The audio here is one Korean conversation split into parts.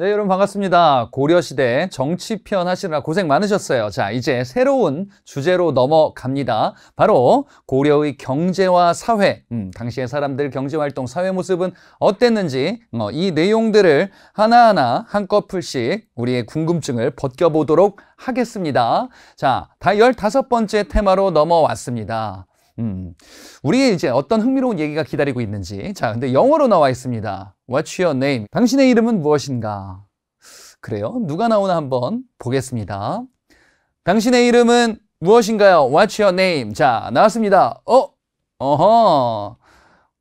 네, 여러분 반갑습니다. 고려시대 정치편 하시느라 고생 많으셨어요. 자, 이제 새로운 주제로 넘어갑니다. 바로 고려의 경제와 사회, 음, 당시의 사람들 경제활동, 사회 모습은 어땠는지 어, 이 내용들을 하나하나 한꺼풀씩 우리의 궁금증을 벗겨보도록 하겠습니다. 자, 다 열다섯 번째 테마로 넘어왔습니다. 음. 우리의 이제 어떤 흥미로운 얘기가 기다리고 있는지. 자, 근데 영어로 나와 있습니다. What's your name? 당신의 이름은 무엇인가? 그래요? 누가 나오나 한번 보겠습니다. 당신의 이름은 무엇인가요? What's your name? 자, 나왔습니다. 어? 어허.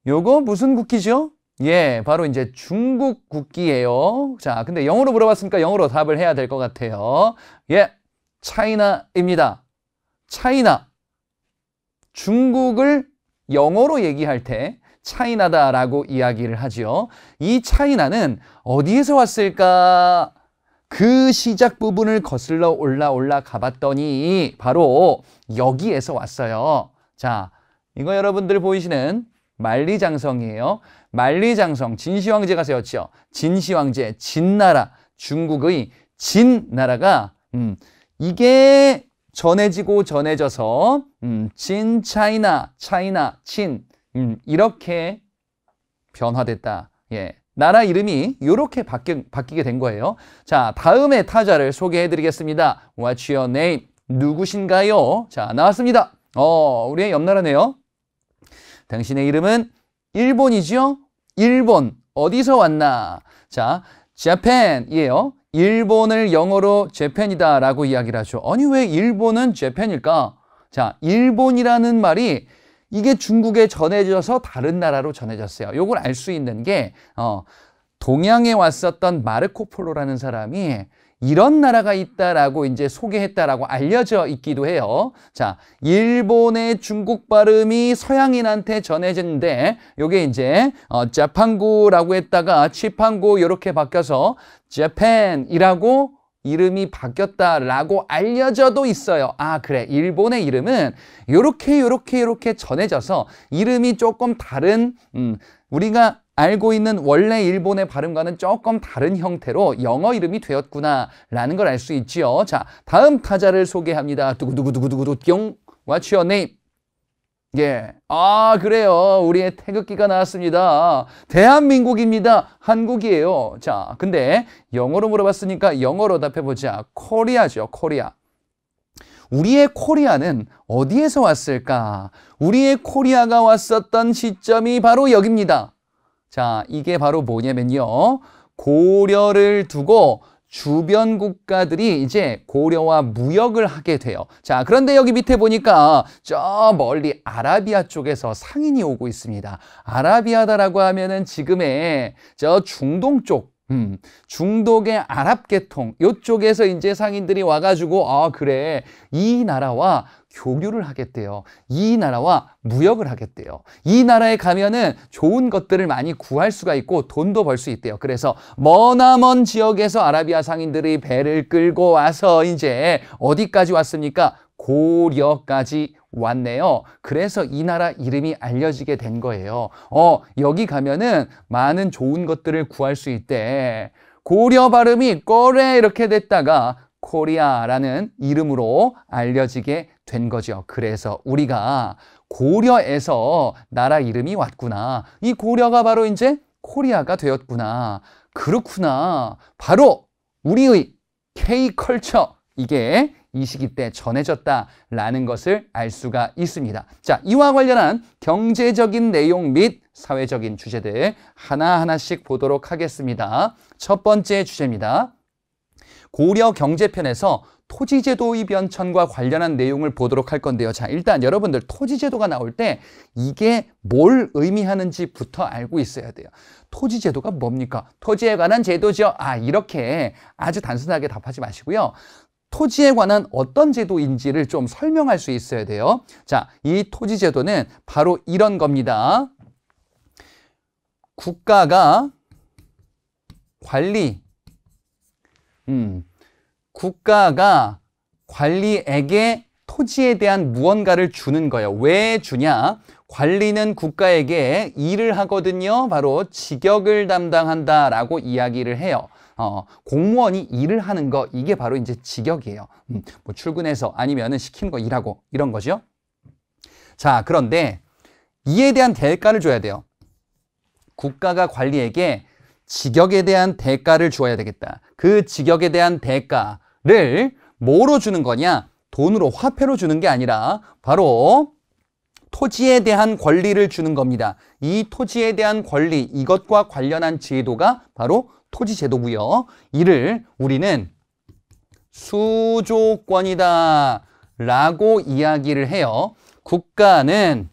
요거 무슨 국기죠? 예, 바로 이제 중국 국기예요. 자, 근데 영어로 물어봤으니까 영어로 답을 해야 될 것 같아요. 예, 차이나입니다. 차이나. 중국을 영어로 얘기할 때 차이나다라고 이야기를 하지요. 이 차이나는 어디에서 왔을까? 그 시작 부분을 거슬러 올라 올라 가봤더니 바로 여기에서 왔어요. 자, 이거 여러분들 보이시는 만리장성이에요. 만리장성, 진시황제가 세웠죠. 진시황제, 진나라, 중국의 진나라가 음, 이게 전해지고 전해져서 음, 진 차이나, 차이나, 친 음, 이렇게 변화됐다. 예. 나라 이름이 이렇게 바뀌, 바뀌게 된 거예요. 자, 다음의 타자를 소개해드리겠습니다. What's your name? 누구신가요? 자, 나왔습니다. 어, 우리의 옆나라네요. 당신의 이름은 일본이지요? 일본. 어디서 왔나? 자, Japan이에요. 일본을 영어로 재팬이다 라고 이야기를 하죠. 아니 왜 일본은 재팬일까? 자, 일본이라는 말이 이게 중국에 전해져서 다른 나라로 전해졌어요. 요걸 알 수 있는 게 어, 동양에 왔었던 마르코 폴로라는 사람이 이런 나라가 있다라고 이제 소개했다라고 알려져 있기도 해요. 자, 일본의 중국 발음이 서양인한테 전해졌는데 요게 이제 어, 자판구라고 했다가 치판구 이렇게 바뀌어서 재팬이라고 이름이 바뀌었다라고 알려져도 있어요. 아 그래 일본의 이름은 요렇게요렇게요렇게 전해져서 이름이 조금 다른 음, 우리가 알고 있는 원래 일본의 발음과는 조금 다른 형태로 영어 이름이 되었구나라는 걸 알 수 있지요. 자, 다음 타자를 소개합니다. 두구두구두구두구 두 뿅. What's your name? 예. 아, 그래요. 우리의 태극기가 나왔습니다. 대한민국입니다. 한국이에요. 자, 근데 영어로 물어봤으니까 영어로 답해보자. 코리아죠, 코리아. 우리의 코리아는 어디에서 왔을까? 우리의 코리아가 왔었던 시점이 바로 여기입니다. 자, 이게 바로 뭐냐면요. 고려를 두고 주변 국가들이 이제 고려와 무역을 하게 돼요. 자, 그런데 여기 밑에 보니까 저 멀리 아라비아 쪽에서 상인이 오고 있습니다. 아라비아다라고 하면은 지금의 저 중동 쪽 음, 중독의 아랍 계통 요쪽에서 이제 상인들이 와가지고 아 그래 이 나라와 교류를 하겠대요. 이 나라와 무역을 하겠대요. 이 나라에 가면은 좋은 것들을 많이 구할 수가 있고 돈도 벌 수 있대요. 그래서 머나먼 지역에서 아라비아 상인들이 배를 끌고 와서 이제 어디까지 왔습니까? 고려까지 왔네요. 그래서 이 나라 이름이 알려지게 된 거예요. 어, 여기 가면은 많은 좋은 것들을 구할 수 있대. 고려 발음이 꺼레 이렇게 됐다가 코리아라는 이름으로 알려지게 된 거죠. 그래서 우리가 고려에서 나라 이름이 왔구나. 이 고려가 바로 이제 코리아가 되었구나. 그렇구나. 바로 우리의 K컬처 이게 이 시기 때 전해졌다라는 것을 알 수가 있습니다. 자, 이와 관련한 경제적인 내용 및 사회적인 주제들 하나하나씩 보도록 하겠습니다. 첫 번째 주제입니다. 고려 경제편에서 토지제도의 변천과 관련한 내용을 보도록 할 건데요. 자, 일단 여러분들 토지제도가 나올 때 이게 뭘 의미하는지부터 알고 있어야 돼요. 토지제도가 뭡니까? 토지에 관한 제도죠. 아, 이렇게 아주 단순하게 답하지 마시고요. 토지에 관한 어떤 제도인지를 좀 설명할 수 있어야 돼요. 자, 이 토지제도는 바로 이런 겁니다. 국가가 관리, 음, 국가가 관리에게 토지에 대한 무언가를 주는 거예요. 왜 주냐? 관리는 국가에게 일을 하거든요. 바로 직역을 담당한다라고 이야기를 해요. 어, 공무원이 일을 하는 거 이게 바로 이제 직역이에요. 음, 뭐 출근해서 아니면은 시킨 거 일하고 이런 거죠. 자, 그런데 이에 대한 대가를 줘야 돼요. 국가가 관리에게 직역에 대한 대가를 줘야 되겠다. 그 직역에 대한 대가를 뭐로 주는 거냐? 돈으로 화폐로 주는 게 아니라 바로 토지에 대한 권리를 주는 겁니다. 이 토지에 대한 권리, 이것과 관련한 제도가 바로 토지제도고요. 이를 우리는 수조권이다 라고 이야기를 해요. 국가는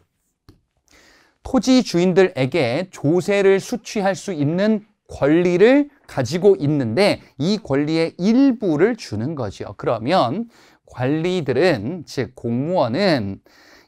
토지 주인들에게 조세를 수취할 수 있는 권리를 가지고 있는데 이 권리의 일부를 주는 거죠. 그러면 관리들은 즉 공무원은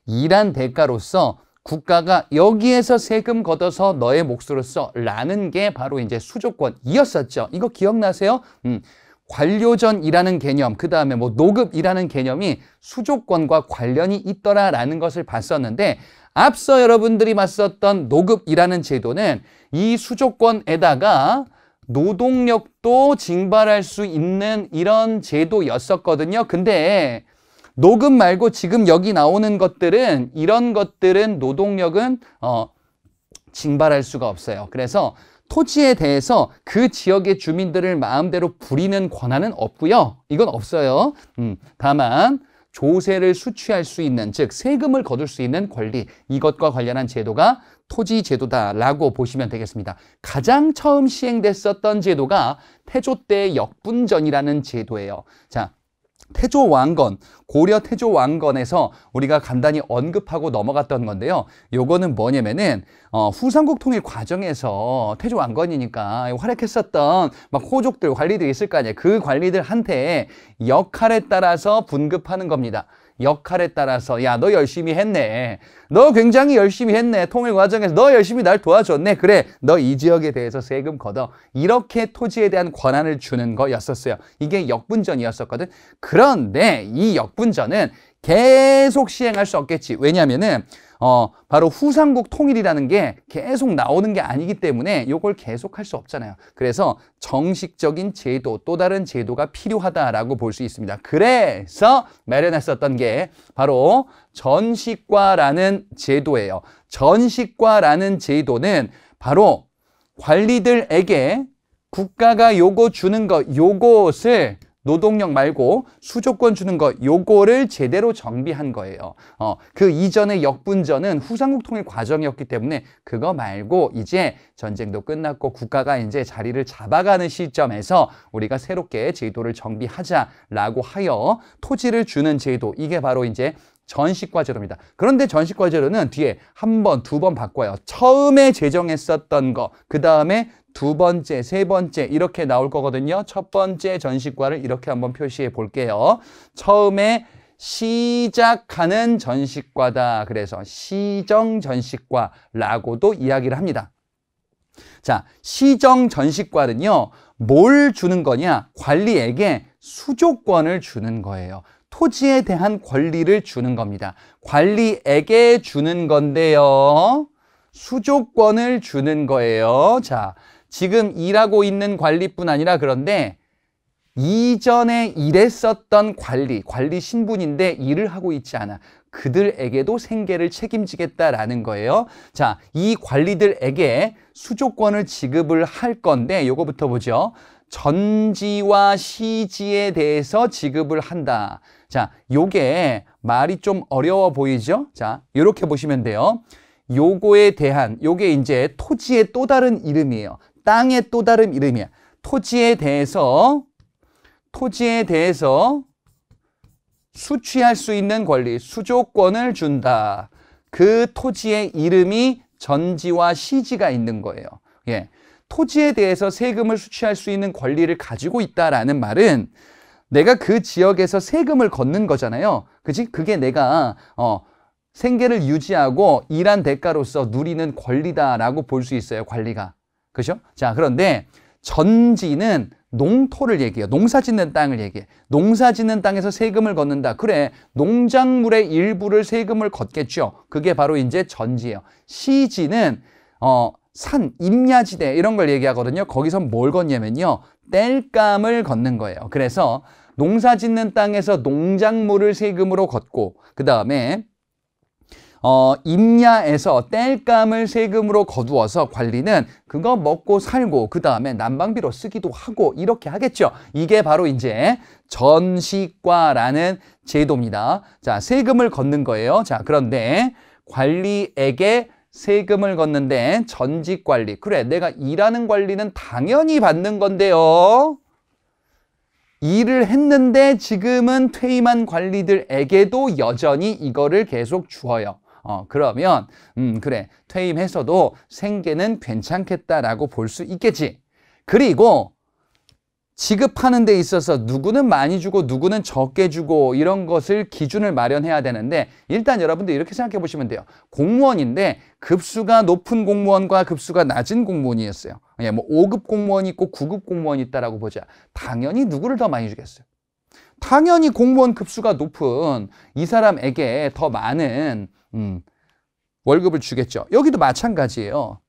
일한 대가로서 국가가 여기에서 세금 걷어서 너의 몫으로 써라는 게 바로 이제 수조권이었었죠. 이거 기억나세요? 음. 관료전이라는 개념, 그 다음에 뭐 노급이라는 개념이 수조권과 관련이 있더라라는 것을 봤었는데 앞서 여러분들이 봤었던 노급이라는 제도는 이 수조권에다가 노동력도 징발할 수 있는 이런 제도였었거든요. 근데 녹음 말고 지금 여기 나오는 것들은 이런 것들은 노동력은 어, 징발할 수가 없어요. 그래서 토지에 대해서 그 지역의 주민들을 마음대로 부리는 권한은 없고요. 이건 없어요. 음, 다만 조세를 수취할 수 있는 즉 세금을 거둘 수 있는 권리 이것과 관련한 제도가 토지 제도다라고 보시면 되겠습니다. 가장 처음 시행됐었던 제도가 태조 때 역분전이라는 제도예요. 자, 태조 왕건, 고려 태조 왕건에서 우리가 간단히 언급하고 넘어갔던 건데요. 요거는 뭐냐면은 어, 후삼국 통일 과정에서 태조 왕건이니까 활약했었던 막 호족들, 관리들 있을 거 아니에요. 그 관리들한테 역할에 따라서 분급하는 겁니다. 역할에 따라서 야 너 열심히 했네 너 굉장히 열심히 했네 통일 과정에서 너 열심히 날 도와줬네 그래 너 이 지역에 대해서 세금 걷어 이렇게 토지에 대한 권한을 주는 거였었어요 이게 역분전이었었거든 그런데 이 역분전은 계속 시행할 수 없겠지 왜냐면은 하 어, 바로 후삼국 통일이라는 게 계속 나오는 게 아니기 때문에 이걸 계속 할 수 없잖아요. 그래서 정식적인 제도, 또 다른 제도가 필요하다라고 볼 수 있습니다. 그래서 마련했었던 게 바로 전식과라는 제도예요. 전식과라는 제도는 바로 관리들에게 국가가 요거 주는 것, 요것을 노동력 말고 수조권 주는 거 요거를 제대로 정비한 거예요. 어, 그 이전의 역분전은 후삼국 통일 과정이었기 때문에 그거 말고 이제 전쟁도 끝났고 국가가 이제 자리를 잡아가는 시점에서 우리가 새롭게 제도를 정비하자라고 하여 토지를 주는 제도 이게 바로 이제 전식과제로입니다. 그런데 전식과제로는 뒤에 한 번, 두 번 바꿔요. 처음에 제정했었던 거, 그 다음에 두 번째, 세 번째 이렇게 나올 거거든요. 첫 번째 전시과를 이렇게 한번 표시해 볼게요. 처음에 시작하는 전시과다. 그래서 시정 전시과라고도 이야기를 합니다. 자, 시정 전시과는요. 뭘 주는 거냐? 관리에게 수조권을 주는 거예요. 토지에 대한 권리를 주는 겁니다. 관리에게 주는 건데요. 수조권을 주는 거예요. 자, 지금 일하고 있는 관리뿐 아니라 그런데 이전에 일했었던 관리, 관리 신분인데 일을 하고 있지 않아. 그들에게도 생계를 책임지겠다라는 거예요. 자, 이 관리들에게 수조권을 지급을 할 건데 요거부터 보죠. 전지와 시지에 대해서 지급을 한다. 자, 요게 말이 좀 어려워 보이죠? 자, 이렇게 보시면 돼요. 요거에 대한, 요게 이제 토지의 또 다른 이름이에요. 땅의 또 다른 이름이야. 토지에 대해서 토지에 대해서 수취할 수 있는 권리, 수조권을 준다. 그 토지의 이름이 전지와 시지가 있는 거예요. 예. 토지에 대해서 세금을 수취할 수 있는 권리를 가지고 있다라는 말은 내가 그 지역에서 세금을 걷는 거잖아요. 그지? 그게 내가 어 생계를 유지하고 일한 대가로서 누리는 권리다라고 볼 수 있어요. 관리가. 그죠? 자, 그런데 전지는 농토를 얘기해요. 농사 짓는 땅을 얘기해. 농사 짓는 땅에서 세금을 걷는다. 그래. 농작물의 일부를 세금을 걷겠죠. 그게 바로 이제 전지예요. 시지는 어, 산, 임야지대 이런 걸 얘기하거든요. 거기서 뭘 걷냐면요. 땔감을 걷는 거예요. 그래서 농사 짓는 땅에서 농작물을 세금으로 걷고 그 다음에 어, 임야에서 땔감을 세금으로 거두어서 관리는 그거 먹고 살고 그 다음에 난방비로 쓰기도 하고 이렇게 하겠죠. 이게 바로 이제 전시과라는 제도입니다. 자, 세금을 걷는 거예요. 자, 그런데 관리에게 세금을 걷는데 전직 관리. 그래, 내가 일하는 관리는 당연히 받는 건데요. 일을 했는데 지금은 퇴임한 관리들에게도 여전히 이거를 계속 주어요. 어, 그러면 음 그래 퇴임해서도 생계는 괜찮겠다라고 볼 수 있겠지. 그리고 지급하는 데 있어서 누구는 많이 주고 누구는 적게 주고 이런 것을 기준을 마련해야 되는데 일단 여러분들 이렇게 생각해 보시면 돼요. 공무원인데 급수가 높은 공무원과 급수가 낮은 공무원이었어요. 예, 뭐 5급 공무원이 있고 9급 공무원이 있다라고 보자. 당연히 누구를 더 많이 주겠어요? 당연히 공무원 급수가 높은 이 사람에게 더 많은 음, 월급을 주겠죠. 여기도 마찬가지예요.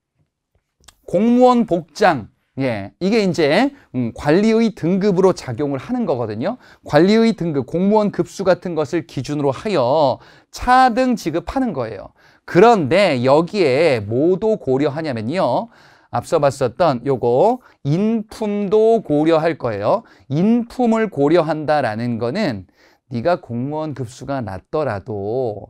공무원 복장 예, 이게 이제 음, 관리의 등급으로 작용을 하는 거거든요. 관리의 등급, 공무원 급수 같은 것을 기준으로 하여 차등 지급하는 거예요. 그런데 여기에 뭐도 고려하냐면요. 앞서 봤었던 요거 인품도 고려할 거예요. 인품을 고려한다라는 거는 네가 공무원 급수가 낮더라도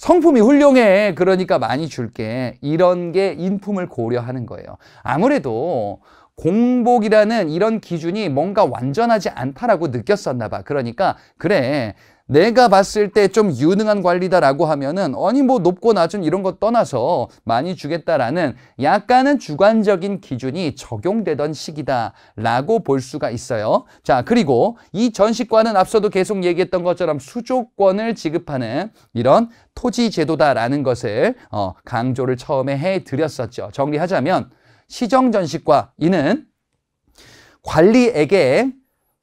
성품이 훌륭해. 그러니까 많이 줄게. 이런 게 인품을 고려하는 거예요. 아무래도 공복이라는 이런 기준이 뭔가 완전하지 않다라고 느꼈었나 봐. 그러니까 그래. 내가 봤을 때 좀 유능한 관리다라고 하면은 아니 뭐 높고 낮은 이런 거 떠나서 많이 주겠다라는 약간은 주관적인 기준이 적용되던 시기다라고 볼 수가 있어요. 자 그리고 이 전시과는 앞서도 계속 얘기했던 것처럼 수조권을 지급하는 이런 토지 제도다라는 것을 어, 강조를 처음에 해드렸었죠. 정리하자면 시정전시과 이는 관리에게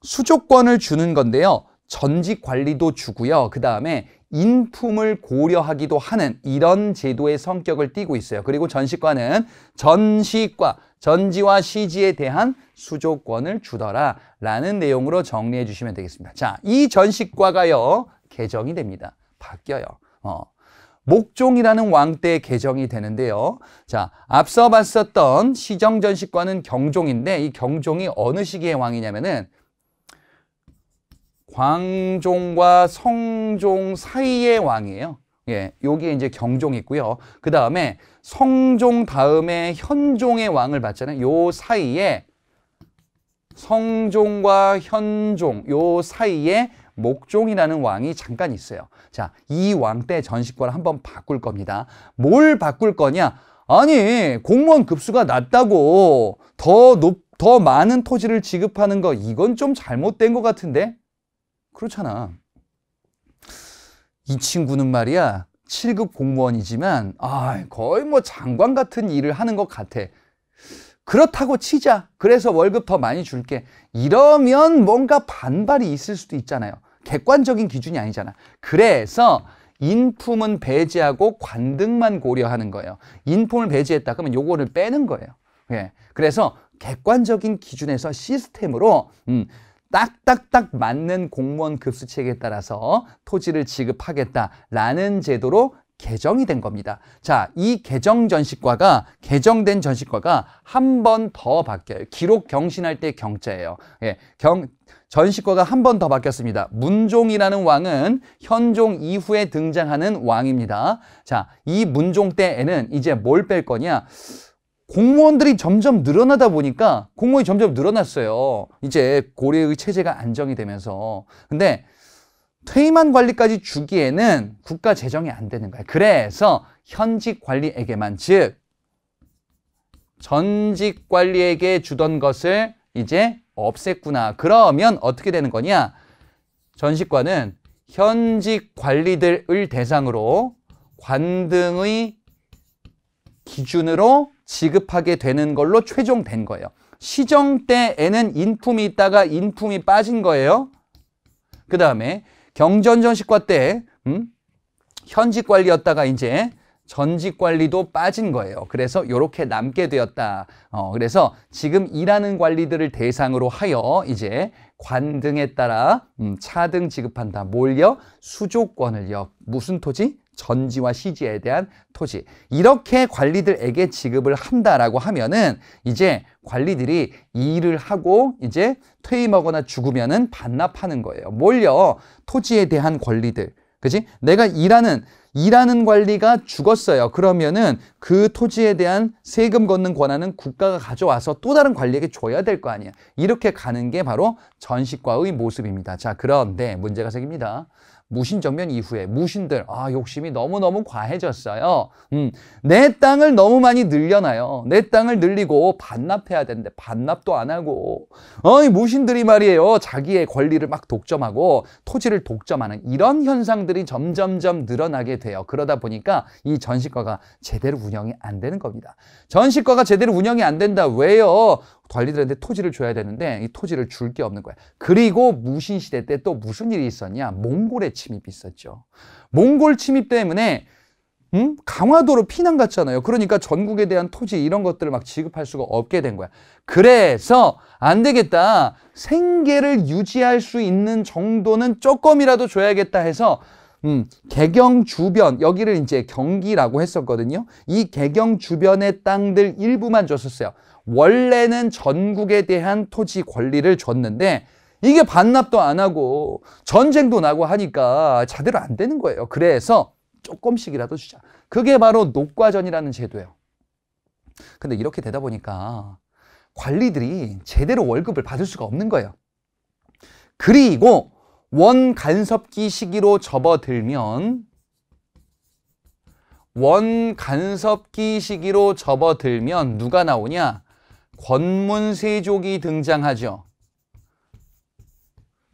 수조권을 주는 건데요. 전직 관리도 주고요. 그 다음에 인품을 고려하기도 하는 이런 제도의 성격을 띠고 있어요. 그리고 전시과는 전시과, 전지와 시지에 대한 수조권을 주더라 라는 내용으로 정리해 주시면 되겠습니다. 자, 이 전시과가요. 개정이 됩니다. 바뀌어요. 어. 목종이라는 왕 때 개정이 되는데요. 자, 앞서 봤었던 시정전시과는 경종인데 이 경종이 어느 시기의 왕이냐면은 광종과 성종 사이의 왕이에요. 예, 여기에 이제 경종이 있고요. 그 다음에 성종 다음에 현종의 왕을 봤잖아요. 요 사이에 성종과 현종 요 사이에 목종이라는 왕이 잠깐 있어요. 자, 이 왕 때 전시권을 한번 바꿀 겁니다. 뭘 바꿀 거냐? 아니, 공무원 급수가 낮다고 더 높, 더 많은 토지를 지급하는 거 이건 좀 잘못된 것 같은데? 그렇잖아. 이 친구는 말이야, 7급 공무원이지만, 아, 거의 뭐 장관 같은 일을 하는 것 같아. 그렇다고 치자. 그래서 월급 더 많이 줄게. 이러면 뭔가 반발이 있을 수도 있잖아요. 객관적인 기준이 아니잖아. 그래서 인품은 배제하고 관등만 고려하는 거예요. 인품을 배제했다 그러면 요거를 빼는 거예요. 예. 그래서 객관적인 기준에서 시스템으로 음, 딱딱딱 맞는 공무원 급수체계에 따라서 토지를 지급하겠다라는 제도로 개정이 된 겁니다. 자, 이 개정 전시과가 개정된 전시과가 한 번 더 바뀌어요. 기록 경신할 때 경자예요. 예, 경 전시과가 한 번 더 바뀌었습니다. 문종이라는 왕은 현종 이후에 등장하는 왕입니다. 자, 이 문종 때에는 이제 뭘 뺄 거냐? 공무원들이 점점 늘어나다 보니까 공무원이 점점 늘어났어요. 이제 고려의 체제가 안정이 되면서. 근데 퇴임한 관리까지 주기에는 국가 재정이 안 되는 거야. 그래서 현직 관리에게만 즉 전직 관리에게 주던 것을 이제 없앴구나. 그러면 어떻게 되는 거냐? 전직관은 현직 관리들을 대상으로 관등의 기준으로 지급하게 되는 걸로 최종된 거예요. 시정 때에는 인품이 있다가 인품이 빠진 거예요. 그 다음에 경전전시과때 음? 현직 관리였다가 이제 전직 관리도 빠진 거예요. 그래서 이렇게 남게 되었다. 어, 그래서 지금 일하는 관리들을 대상으로 하여 이제 관 등에 따라 음, 차등 지급한다. 몰려 수조권을요. 무슨 토지? 전지와 시지에 대한 토지 이렇게 관리들에게 지급을 한다라고 하면은 이제 관리들이 일을 하고 이제 퇴임하거나 죽으면은 반납하는 거예요. 몰려 토지에 대한 권리들. 그지? 내가 일하는 일하는 관리가 죽었어요. 그러면은 그 토지에 대한 세금 걷는 권한은 국가가 가져와서 또 다른 관리에게 줘야 될 거 아니야. 이렇게 가는 게 바로 전시과의 모습입니다. 자, 그런데 문제가 생깁니다. 무신 정변 이후에 무신들 아 욕심이 너무너무 과해졌어요. 음, 내 땅을 너무 많이 늘려놔요. 내 땅을 늘리고 반납해야 되는데 반납도 안 하고 어이 무신들이 말이에요. 자기의 권리를 막 독점하고 토지를 독점하는 이런 현상들이 점점점 늘어나게 돼요. 그러다 보니까 이 전시과가 제대로 운영이 안 되는 겁니다. 전시과가 제대로 운영이 안 된다. 왜요? 관리들한테 토지를 줘야 되는데 이 토지를 줄 게 없는 거야. 그리고 무신 시대 때 또 무슨 일이 있었냐? 몽골의 침입이 있었죠. 몽골 침입 때문에 음? 강화도로 피난 갔잖아요. 그러니까 전국에 대한 토지 이런 것들을 막 지급할 수가 없게 된 거야. 그래서 안 되겠다. 생계를 유지할 수 있는 정도는 조금이라도 줘야겠다 해서 음, 개경 주변 여기를 이제 경기라고 했었거든요. 이 개경 주변의 땅들 일부만 줬었어요. 원래는 전국에 대한 토지 권리를 줬는데 이게 반납도 안 하고 전쟁도 나고 하니까 자대로안 되는 거예요. 그래서 조금씩이라도 주자. 그게 바로 녹과전이라는 제도예요. 근데 이렇게 되다 보니까 관리들이 제대로 월급을 받을 수가 없는 거예요. 그리고 원간섭기 시기로 접어들면 원간섭기 시기로 접어들면 누가 나오냐? 권문세족이 등장하죠.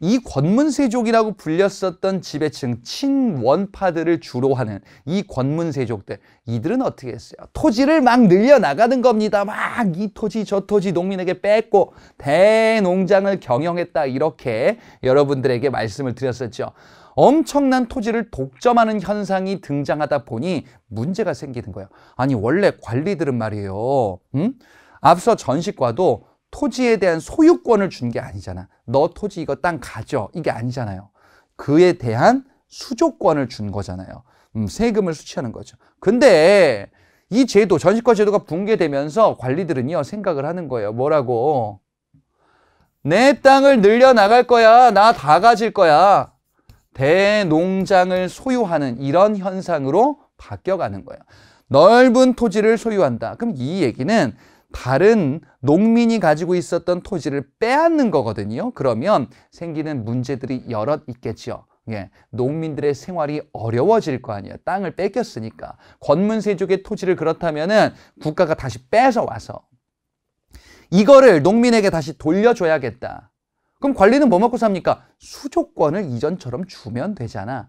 이 권문세족이라고 불렸었던 지배층 친원파들을 주로 하는 이 권문세족들 이들은 어떻게 했어요? 토지를 막 늘려나가는 겁니다. 막 이 토지 저 토지 농민에게 뺏고 대농장을 경영했다 이렇게 여러분들에게 말씀을 드렸었죠. 엄청난 토지를 독점하는 현상이 등장하다 보니 문제가 생기는 거예요. 아니 원래 관리들은 말이에요. 음? 앞서 전시과도 토지에 대한 소유권을 준 게 아니잖아. 너 토지 이거 땅 가져. 이게 아니잖아요. 그에 대한 수조권을 준 거잖아요. 음, 세금을 수취하는 거죠. 근데 이 제도, 전시과 제도가 붕괴되면서 관리들은요, 생각을 하는 거예요. 뭐라고? 내 땅을 늘려나갈 거야. 나 다 가질 거야. 대농장을 소유하는 이런 현상으로 바뀌어가는 거예요. 넓은 토지를 소유한다. 그럼 이 얘기는 다른 농민이 가지고 있었던 토지를 빼앗는 거거든요. 그러면 생기는 문제들이 여럿 있겠죠 예, 농민들의 생활이 어려워질 거 아니에요. 땅을 뺏겼으니까. 권문세족의 토지를 그렇다면은 국가가 다시 빼서 와서 이거를 농민에게 다시 돌려줘야겠다. 그럼 관리는 뭐 먹고 삽니까? 수조권을 이전처럼 주면 되잖아.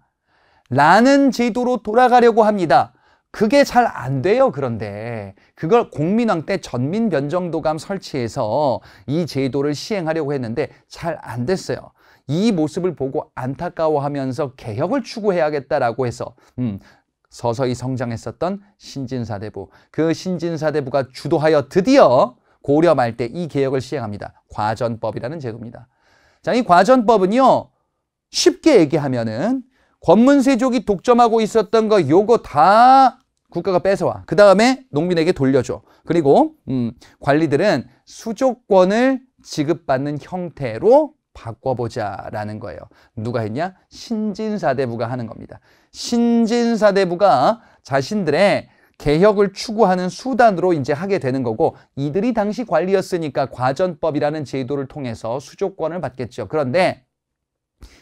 라는 제도로 돌아가려고 합니다. 그게 잘 안 돼요. 그런데 그걸 공민왕 때 전민변정도감 설치해서 이 제도를 시행하려고 했는데 잘 안 됐어요. 이 모습을 보고 안타까워하면서 개혁을 추구해야겠다라고 해서 음, 서서히 성장했었던 신진사대부 그 신진사대부가 주도하여 드디어 고려 말 때 이 개혁을 시행합니다. 과전법이라는 제도입니다. 자, 이 과전법은요. 쉽게 얘기하면은 권문세족이 독점하고 있었던 거 요거 다 국가가 뺏어와. 그 다음에 농민에게 돌려줘. 그리고 음, 관리들은 수조권을 지급받는 형태로 바꿔보자라는 거예요. 누가 했냐? 신진사대부가 하는 겁니다. 신진사대부가 자신들의 개혁을 추구하는 수단으로 이제 하게 되는 거고 이들이 당시 관리였으니까 과전법이라는 제도를 통해서 수조권을 받겠죠. 그런데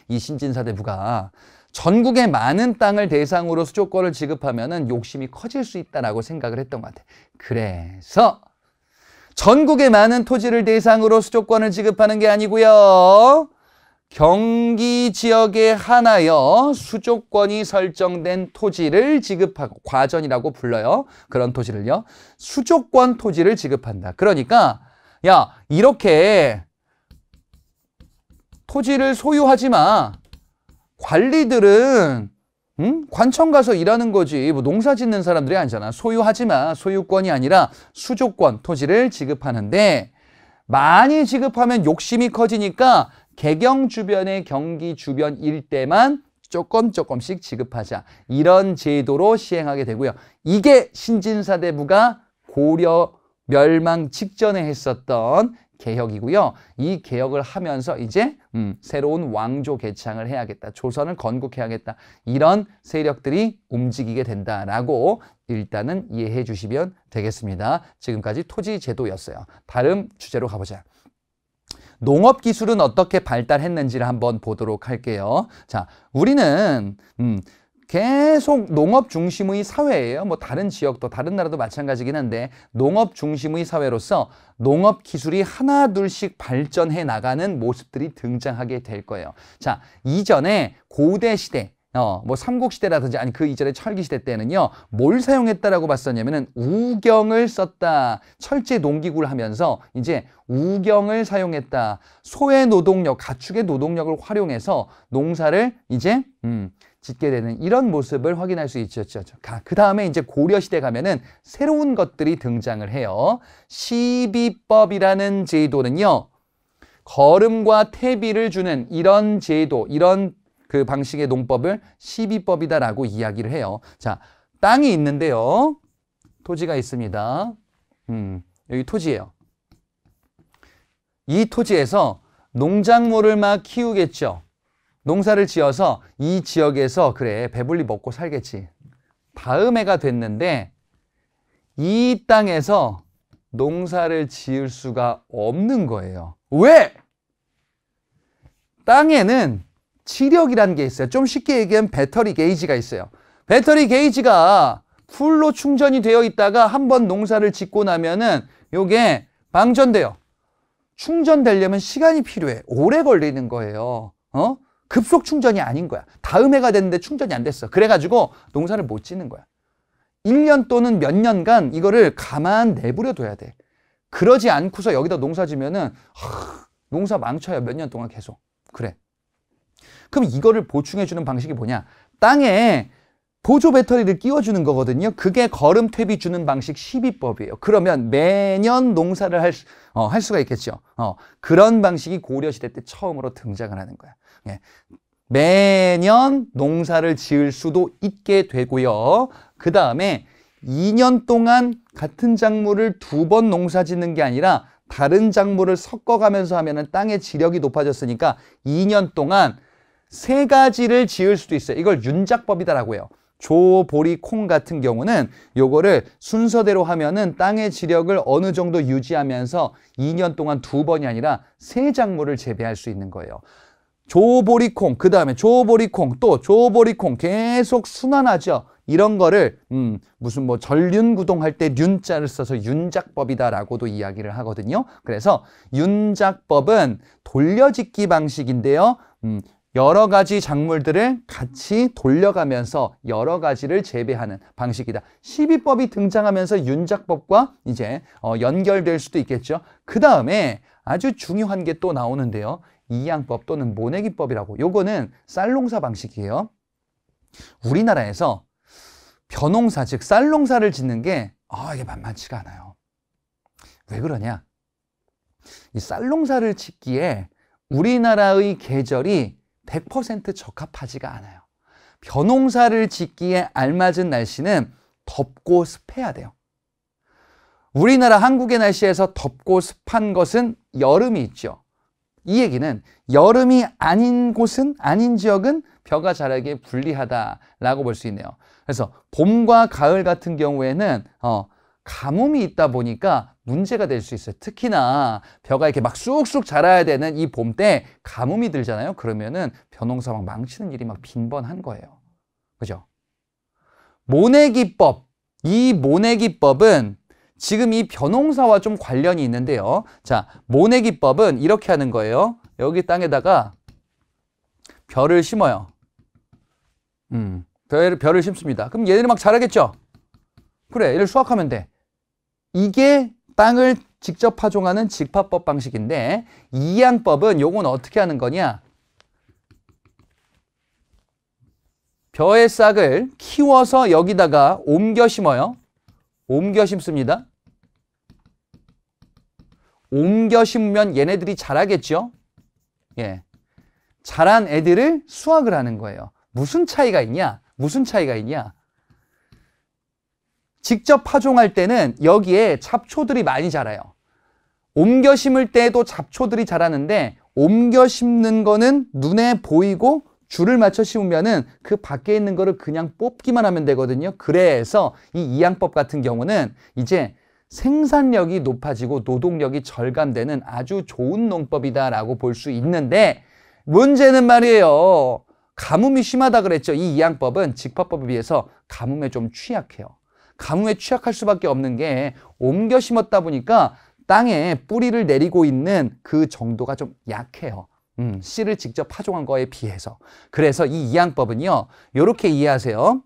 이 신진사대부가 전국의 많은 땅을 대상으로 수도권을 지급하면 욕심이 커질 수 있다라고 생각을 했던 것 같아요. 그래서 전국의 많은 토지를 대상으로 수도권을 지급하는 게 아니고요. 경기 지역에 하나여 수조권이 설정된 토지를 지급하고 과전이라고 불러요. 그런 토지를요. 수조권 토지를 지급한다. 그러니까 야 이렇게 토지를 소유하지 마. 관리들은 음? 관청 가서 일하는 거지 뭐 농사 짓는 사람들이 아니잖아 소유하지만 소유권이 아니라 수조권 토지를 지급하는데 많이 지급하면 욕심이 커지니까 개경 주변의 경기 주변 일대만 조금 조금씩 지급하자 이런 제도로 시행하게 되고요 이게 신진사대부가 고려 멸망 직전에 했었던 개혁이고요. 이 개혁을 하면서 이제 음, 새로운 왕조 개창을 해야겠다. 조선을 건국해야겠다. 이런 세력들이 움직이게 된다라고 일단은 이해해 주시면 되겠습니다. 지금까지 토지 제도였어요. 다른 주제로 가보자. 농업 기술은 어떻게 발달했는지를 한번 보도록 할게요. 자, 우리는 음, 계속 농업 중심의 사회예요. 뭐 다른 지역도 다른 나라도 마찬가지긴 한데 농업 중심의 사회로서 농업 기술이 하나 둘씩 발전해 나가는 모습들이 등장하게 될 거예요. 자, 이전에 고대 시대 어, 뭐 삼국시대라든지 아니 그 이전에 철기시대 때는요 뭘 사용했다라고 봤었냐면은 우경을 썼다 철제 농기구를 하면서 이제 우경을 사용했다 소의 노동력 가축의 노동력을 활용해서 농사를 이제 음 짓게 되는 이런 모습을 확인할 수 있었죠. 그 다음에 이제 고려시대 가면은 새로운 것들이 등장을 해요. 시비법이라는 제도는요. 걸음과 태비를 주는 이런 제도, 이런 그 방식의 농법을 시비법이다라고 이야기를 해요. 자, 땅이 있는데요. 토지가 있습니다. 음, 여기 토지예요. 이 토지에서 농작물을 막 키우겠죠. 농사를 지어서 이 지역에서 그래 배불리 먹고 살겠지. 다음 해가 됐는데 이 땅에서 농사를 지을 수가 없는 거예요. 왜? 땅에는 치력이라는 게 있어요. 좀 쉽게 얘기하면 배터리 게이지가 있어요. 배터리 게이지가 풀로 충전이 되어 있다가 한 번 농사를 짓고 나면은 요게 방전돼요. 충전되려면 시간이 필요해. 오래 걸리는 거예요. 어? 급속 충전이 아닌 거야. 다음 해가 됐는데 충전이 안 됐어. 그래가지고 농사를 못 짓는 거야. 1년 또는 몇 년간 이거를 가만 내버려 둬야 돼. 그러지 않고서 여기다 농사 지면은 하, 농사 망쳐요. 몇 년 동안 계속. 그래. 그럼 이거를 보충해 주는 방식이 뭐냐? 땅에 보조 배터리를 끼워주는 거거든요. 그게 걸음 퇴비 주는 방식 12법이에요. 그러면 매년 농사를 할, 어, 할 수가 있겠죠. 어, 그런 방식이 고려시대 때 처음으로 등장을 하는 거야. 예. 매년 농사를 지을 수도 있게 되고요. 그 다음에 2년 동안 같은 작물을 두 번 농사 짓는 게 아니라 다른 작물을 섞어가면서 하면 은 땅의 지력이 높아졌으니까 2년 동안 세 가지를 지을 수도 있어요. 이걸 윤작법이라고 해요. 조, 보리, 콩 같은 경우는 요거를 순서대로 하면은 땅의 지력을 어느 정도 유지하면서 2년 동안 두 번이 아니라 세 작물을 재배할 수 있는 거예요. 조보리콩, 그 다음에 조보리콩, 또 조보리콩 계속 순환하죠. 이런 거를 음, 무슨 뭐 전륜구동 할때 륜자를 써서 윤작법이다라고도 이야기를 하거든요. 그래서 윤작법은 돌려짓기 방식인데요. 음, 여러 가지 작물들을 같이 돌려가면서 여러 가지를 재배하는 방식이다. 십이법이 등장하면서 윤작법과 이제 어, 연결될 수도 있겠죠. 그 다음에 아주 중요한 게 또 나오는데요. 이양법 또는 모내기법이라고 요거는 쌀농사 방식이에요. 우리나라에서 벼농사 즉 쌀농사를 짓는 게 아, 이게 만만치가 않아요. 왜 그러냐? 이 쌀농사를 짓기에 우리나라의 계절이 100% 적합하지가 않아요. 벼농사를 짓기에 알맞은 날씨는 덥고 습해야 돼요. 우리나라 한국의 날씨에서 덥고 습한 것은 여름이 있죠. 이 얘기는 여름이 아닌 곳은 아닌 지역은 벼가 자라기에 불리하다라고 볼 수 있네요. 그래서 봄과 가을 같은 경우에는 어, 가뭄이 있다 보니까 문제가 될 수 있어요. 특히나 벼가 이렇게 막 쑥쑥 자라야 되는 이 봄 때 가뭄이 들잖아요. 그러면은 벼농사 막 망치는 일이 막 빈번한 거예요. 그죠? 모내기법. 이 모내기법은 지금 이벼농사와좀 관련이 있는데요. 자, 모내기법은 이렇게 하는 거예요. 여기 땅에다가 벼를 심어요. 음, 별, 별을 심습니다. 그럼 얘네는 막 자라겠죠? 그래, 얘를 수확하면 돼. 이게 땅을 직접 파종하는 직파법 방식인데 이양법은 요건 어떻게 하는 거냐? 벼의 싹을 키워서 여기다가 옮겨 심어요. 옮겨 심습니다. 옮겨 심으면 얘네들이 자라겠죠? 예. 자란 애들을 수확을 하는 거예요. 무슨 차이가 있냐? 무슨 차이가 있냐? 직접 파종할 때는 여기에 잡초들이 많이 자라요. 옮겨 심을 때도 잡초들이 자라는데 옮겨 심는 거는 눈에 보이고 줄을 맞춰 씌우면은 그 밖에 있는 거를 그냥 뽑기만 하면 되거든요. 그래서 이 이양법 같은 경우는 이제 생산력이 높아지고 노동력이 절감되는 아주 좋은 농법이다라고 볼 수 있는데 문제는 말이에요. 가뭄이 심하다 그랬죠. 이 이양법은 직파법에 비해서 가뭄에 좀 취약해요. 가뭄에 취약할 수밖에 없는 게 옮겨 심었다 보니까 땅에 뿌리를 내리고 있는 그 정도가 좀 약해요. 음, 씨를 직접 파종한 거에 비해서. 그래서 이 이양법은요. 요렇게 이해하세요.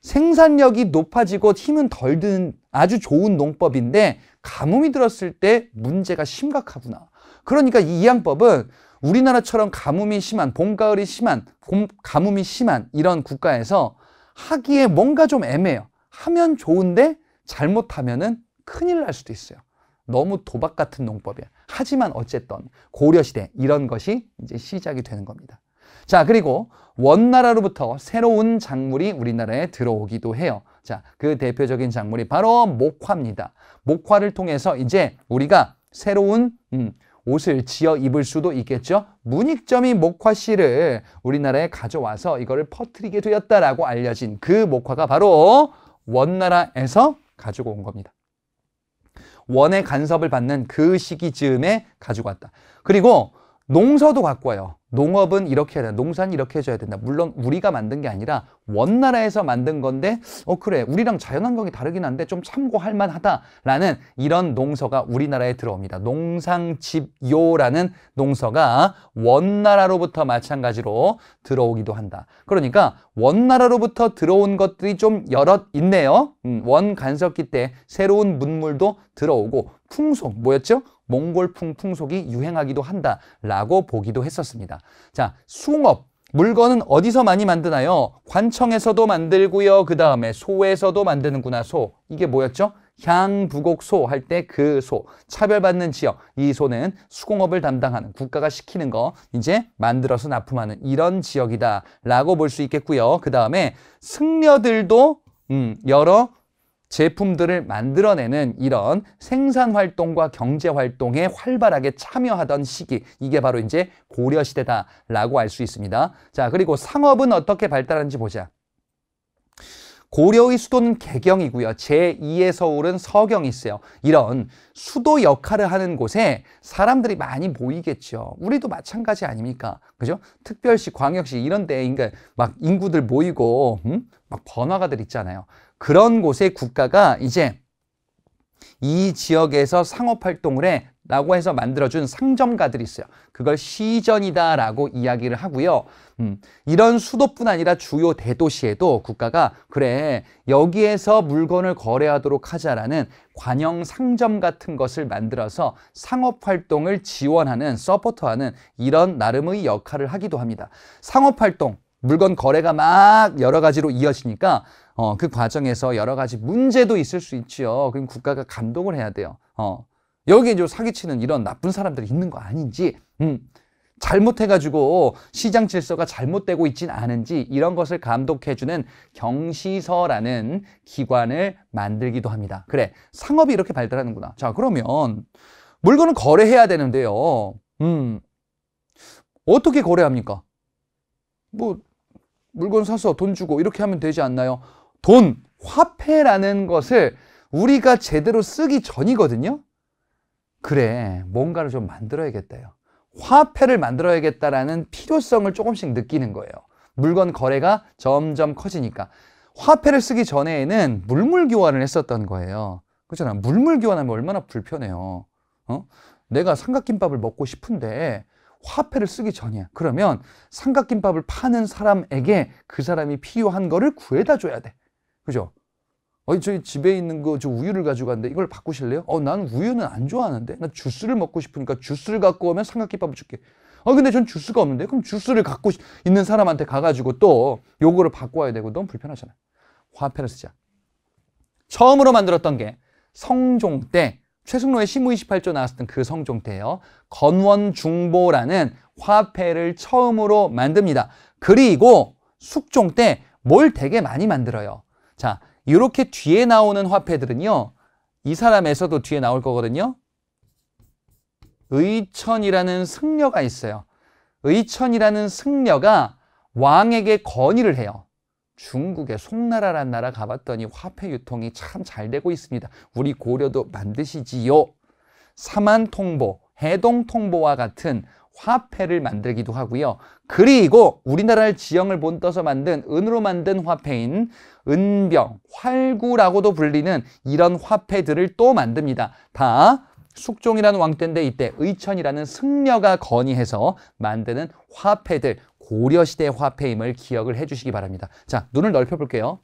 생산력이 높아지고 힘은 덜 든 아주 좋은 농법인데 가뭄이 들었을 때 문제가 심각하구나. 그러니까 이 이양법은 우리나라처럼 가뭄이 심한 봄, 가을이 심한 봄, 가뭄이 심한 이런 국가에서 하기에 뭔가 좀 애매해요. 하면 좋은데 잘못하면 큰일 날 수도 있어요. 너무 도박 같은 농법이야. 하지만 어쨌든 고려시대 이런 것이 이제 시작이 되는 겁니다. 자, 그리고 원나라로부터 새로운 작물이 우리나라에 들어오기도 해요. 자, 그 대표적인 작물이 바로 목화입니다. 목화를 통해서 이제 우리가 새로운 음, 옷을 지어 입을 수도 있겠죠. 문익점이 목화 씨를 우리나라에 가져와서 이거를 퍼뜨리게 되었다라고 알려진 그 목화가 바로 원나라에서 가지고 온 겁니다. 원의 간섭을 받는 그 시기 즈음에 가지고 왔다. 그리고 농서도 갖고 와요. 농업은 이렇게 해야 된다. 농산이 렇게 해줘야 된다. 물론 우리가 만든 게 아니라 원나라에서 만든 건데 어 그래 우리랑 자연환경이 다르긴 한데 좀 참고할 만하다라는 이런 농서가 우리나라에 들어옵니다. 농상집요라는 농서가 원나라로부터 마찬가지로 들어오기도 한다. 그러니까 원나라로부터 들어온 것들이 좀 여럿 있네요. 음, 원간석기 때 새로운 문물도 들어오고 풍속 뭐였죠? 몽골풍 풍속이 유행하기도 한다라고 보기도 했었습니다. 자, 숭업 물건은 어디서 많이 만드나요? 관청에서도 만들고요. 그 다음에 소에서도 만드는구나. 소. 이게 뭐였죠? 향부곡소 할 때 그 소. 차별받는 지역. 이 소는 수공업을 담당하는 국가가 시키는 거 이제 만들어서 납품하는 이런 지역이다. 라고 볼 수 있겠고요. 그 다음에 승려들도 음, 여러 제품들을 만들어내는 이런 생산 활동과 경제 활동에 활발하게 참여하던 시기 이게 바로 이제 고려 시대다라고 알 수 있습니다. 자, 그리고 상업은 어떻게 발달하는지 보자. 고려의 수도는 개경이고요. 제2의 서울은 서경이 있어요. 이런 수도 역할을 하는 곳에 사람들이 많이 모이겠죠. 우리도 마찬가지 아닙니까? 그죠? 특별시, 광역시 이런 데그러니막 인구들 모이고 음? 막 번화가들 있잖아요. 그런 곳의 국가가 이제 이 지역에서 상업활동을 해 라고 해서 만들어준 상점가들이 있어요. 그걸 시전이다라고 이야기를 하고요. 음, 이런 수도뿐 아니라 주요 대도시에도 국가가 그래 여기에서 물건을 거래하도록 하자라는 관영 상점 같은 것을 만들어서 상업활동을 지원하는 서포터하는 이런 나름의 역할을 하기도 합니다. 상업활동 물건 거래가 막 여러 가지로 이어지니까 어, 그 과정에서 여러 가지 문제도 있을 수 있지요. 그럼 국가가 감독을 해야 돼요. 어. 여기에 이제 사기치는 이런 나쁜 사람들이 있는 거 아닌지, 음, 잘못해가지고 시장 질서가 잘못되고 있진 않은지 이런 것을 감독해주는 경시서라는 기관을 만들기도 합니다. 그래, 상업이 이렇게 발달하는구나. 자, 그러면 물건을 거래해야 되는데요. 음, 어떻게 거래합니까? 뭐 물건 사서 돈 주고 이렇게 하면 되지 않나요? 돈, 화폐라는 것을 우리가 제대로 쓰기 전이거든요. 그래, 뭔가를 좀 만들어야겠다요. 화폐를 만들어야겠다라는 필요성을 조금씩 느끼는 거예요. 물건 거래가 점점 커지니까. 화폐를 쓰기 전에는 물물 교환을 했었던 거예요. 그렇잖아. 물물 교환하면 얼마나 불편해요. 어? 내가 삼각김밥을 먹고 싶은데 화폐를 쓰기 전이야. 그러면 삼각김밥을 파는 사람에게 그 사람이 필요한 거를 구해다 줘야 돼. 그죠? 어, 저희 집에 있는 거 저 우유를 가지고 갔는데 이걸 바꾸실래요? 어, 난 우유는 안 좋아하는데. 나 주스를 먹고 싶으니까 주스를 갖고 오면 삼각김밥을 줄게. 어, 근데 전 주스가 없는데. 그럼 주스를 갖고 있는 사람한테 가가지고 또 요거를 바꿔야 되고 너무 불편하잖아. 화폐를 쓰자. 처음으로 만들었던 게 성종 때 최승로의 시무 28조 나왔었던 그 성종태예요. 건원중보라는 화폐를 처음으로 만듭니다. 그리고 숙종 때 뭘 되게 많이 만들어요. 자, 이렇게 뒤에 나오는 화폐들은요. 이 사람에서도 뒤에 나올 거거든요. 의천이라는 승려가 있어요. 의천이라는 승려가 왕에게 건의를 해요. 중국의 송나라란 나라 가봤더니 화폐 유통이 참 잘 되고 있습니다. 우리 고려도 만드시지요. 사만통보, 해동통보와 같은 화폐를 만들기도 하고요. 그리고 우리나라를 지형을 본떠서 만든 은으로 만든 화폐인 은병, 활구라고도 불리는 이런 화폐들을 또 만듭니다. 다 숙종이라는 왕 때인데 이때 의천이라는 승려가 건의해서 만드는 화폐들 고려시대 화폐임을 기억을 해주시기 바랍니다. 자, 눈을 넓혀볼게요.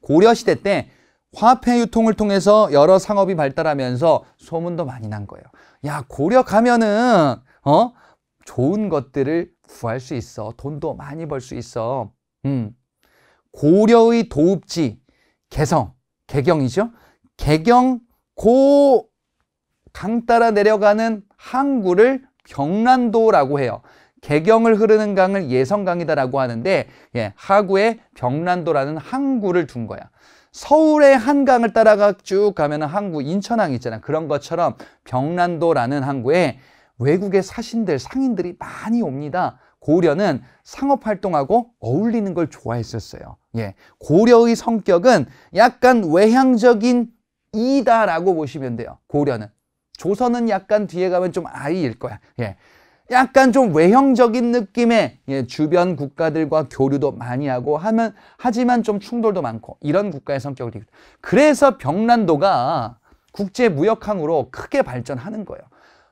고려시대 때 화폐 유통을 통해서 여러 상업이 발달하면서 소문도 많이 난 거예요. 야, 고려 가면은, 어? 좋은 것들을 구할 수 있어. 돈도 많이 벌 수 있어. 음. 고려의 도읍지, 개성, 개경이죠? 개경, 고, 강 따라 내려가는 항구를 경란도라고 해요. 개경을 흐르는 강을 예성강이다라고 하는데 예, 하구에 병란도라는 항구를 둔 거야. 서울의 한강을 따라가 쭉 가면 은 항구 인천항 있잖아. 그런 것처럼 병란도라는 항구에 외국의 사신들, 상인들이 많이 옵니다. 고려는 상업활동하고 어울리는 걸 좋아했었어요. 예. 고려의 성격은 약간 외향적인 이다라고 보시면 돼요. 고려는. 조선은 약간 뒤에 가면 좀 아이일 거야. 예. 약간 좀 외형적인 느낌의 예, 주변 국가들과 교류도 많이 하고 하면 하지만 좀 충돌도 많고 이런 국가의 성격을 띠고 그래서 벽란도가 국제 무역항으로 크게 발전하는 거예요.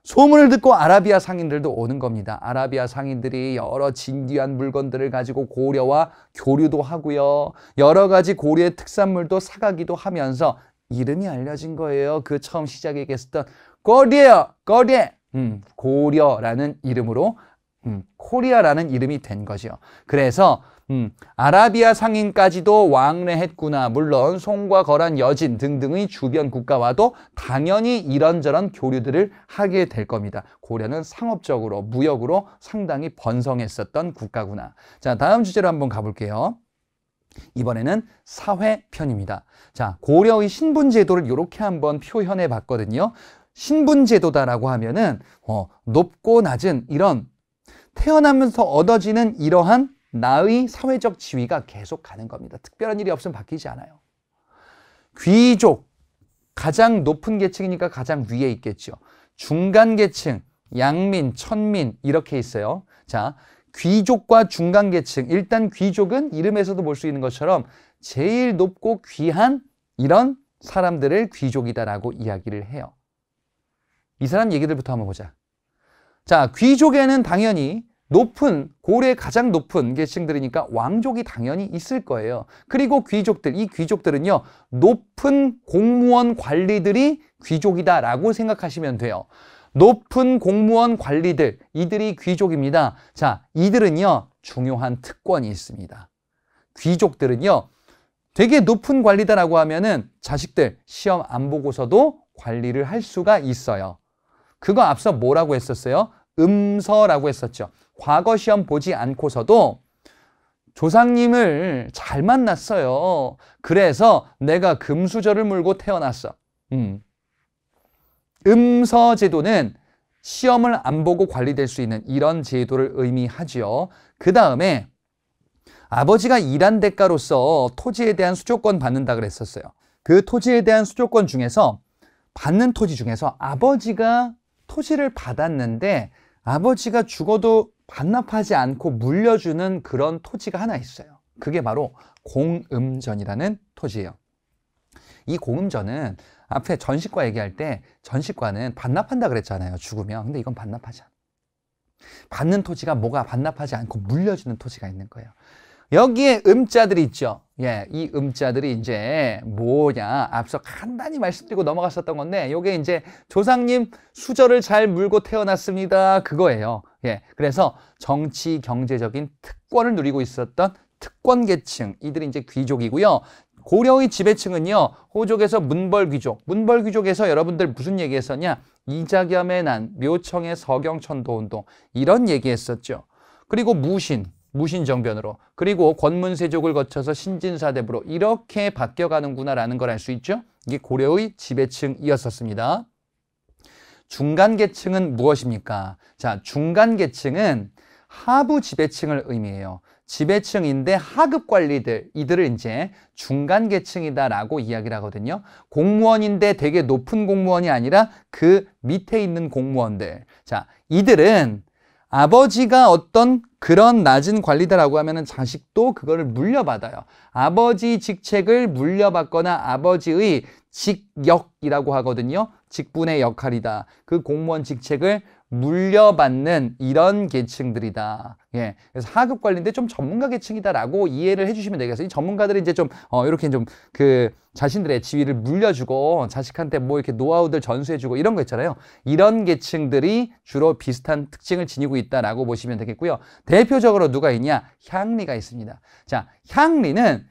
소문을 듣고 아라비아 상인들도 오는 겁니다. 아라비아 상인들이 여러 진귀한 물건들을 가지고 고려와 교류도 하고요. 여러 가지 고려의 특산물도 사가기도 하면서 이름이 알려진 거예요. 그 처음 시작에 얘기했었던 고리에요. 고리에. 음. 음, 고려라는 이름으로 음, 코리아라는 이름이 된거죠 그래서 음, 아라비아 상인까지도 왕래했구나. 물론 송과 거란 여진 등등의 주변 국가와도 당연히 이런저런 교류들을 하게 될 겁니다. 고려는 상업적으로 무역으로 상당히 번성했었던 국가구나. 자, 다음 주제로 한번 가볼게요. 이번에는 사회 편입니다. 자, 고려의 신분 제도를 이렇게 한번 표현해 봤거든요. 신분제도다라고 하면은 어, 높고 낮은 이런 태어나면서 얻어지는 이러한 나의 사회적 지위가 계속 가는 겁니다. 특별한 일이 없으면 바뀌지 않아요. 귀족, 가장 높은 계층이니까 가장 위에 있겠죠. 중간 계층, 양민, 천민 이렇게 있어요. 자, 귀족과 중간 계층. 일단 귀족은 이름에서도 볼 수 있는 것처럼 제일 높고 귀한 이런 사람들을 귀족이다라고 이야기를 해요. 이 사람 얘기들부터 한번 보자. 자, 귀족에는 당연히 높은 고래 가장 높은 계층들이니까 왕족이 당연히 있을 거예요. 그리고 귀족들, 이 귀족들은요. 높은 공무원 관리들이 귀족이다라고 생각하시면 돼요. 높은 공무원 관리들, 이들이 귀족입니다. 자, 이들은요. 중요한 특권이 있습니다. 귀족들은요. 되게 높은 관리다라고 하면은 자식들 시험 안 보고서도 관리를 할 수가 있어요. 그거 앞서 뭐라고 했었어요? 음서라고 했었죠. 과거 시험 보지 않고서도 조상님을 잘 만났어요. 그래서 내가 금수저를 물고 태어났어. 음. 음서 제도는 시험을 안 보고 관리될 수 있는 이런 제도를 의미하지요. 그 다음에 아버지가 일한 대가로서 토지에 대한 수조권 받는다 그랬었어요. 그 토지에 대한 수조권 중에서 받는 토지 중에서 아버지가 토지를 받았는데 아버지가 죽어도 반납하지 않고 물려주는 그런 토지가 하나 있어요. 그게 바로 공음전이라는 토지예요. 이 공음전은 앞에 전시과 얘기할 때 전시과는 반납한다 그랬잖아요. 죽으면. 근데 이건 반납하지 않아. 요 받는 토지가 뭐가 반납하지 않고 물려주는 토지가 있는 거예요. 여기에 음자들이 있죠. 예, 이 음자들이 이제 뭐냐 앞서 간단히 말씀드리고 넘어갔었던 건데 이게 이제 조상님 수저를 잘 물고 태어났습니다 그거예요 예, 그래서 정치 경제적인 특권을 누리고 있었던 특권계층 이들이 이제 귀족이고요 고려의 지배층은요 호족에서 문벌귀족 문벌귀족에서 여러분들 무슨 얘기했었냐 이자겸의 난 묘청의 서경천도 운동 이런 얘기했었죠 그리고 무신 무신정변으로 그리고 권문세족을 거쳐서 신진사대부로 이렇게 바뀌어가는구나라는 걸 알 수 있죠. 이게 고려의 지배층이었었습니다. 중간계층은 무엇입니까? 자, 중간계층은 하부 지배층을 의미해요. 지배층인데 하급 관리들, 이들을 이제 중간계층이다라고 이야기를 하거든요. 공무원인데 되게 높은 공무원이 아니라 그 밑에 있는 공무원들. 자, 이들은 아버지가 어떤 그런 낮은 관리다라고 하면 자식도 그거를 물려받아요. 아버지 직책을 물려받거나 아버지의 직역이라고 하거든요. 직분의 역할이다. 그 공무원 직책을 물려받는 이런 계층들이다. 예. 그래서 하급 관리인데 좀 전문가 계층이다라고 이해를 해주시면 되겠어요. 이 전문가들이 이제 좀, 어, 이렇게 좀 그 자신들의 지위를 물려주고 자식한테 뭐 이렇게 노하우들 전수해주고 이런 거 있잖아요. 이런 계층들이 주로 비슷한 특징을 지니고 있다라고 보시면 되겠고요. 대표적으로 누가 있냐? 향리가 있습니다. 자, 향리는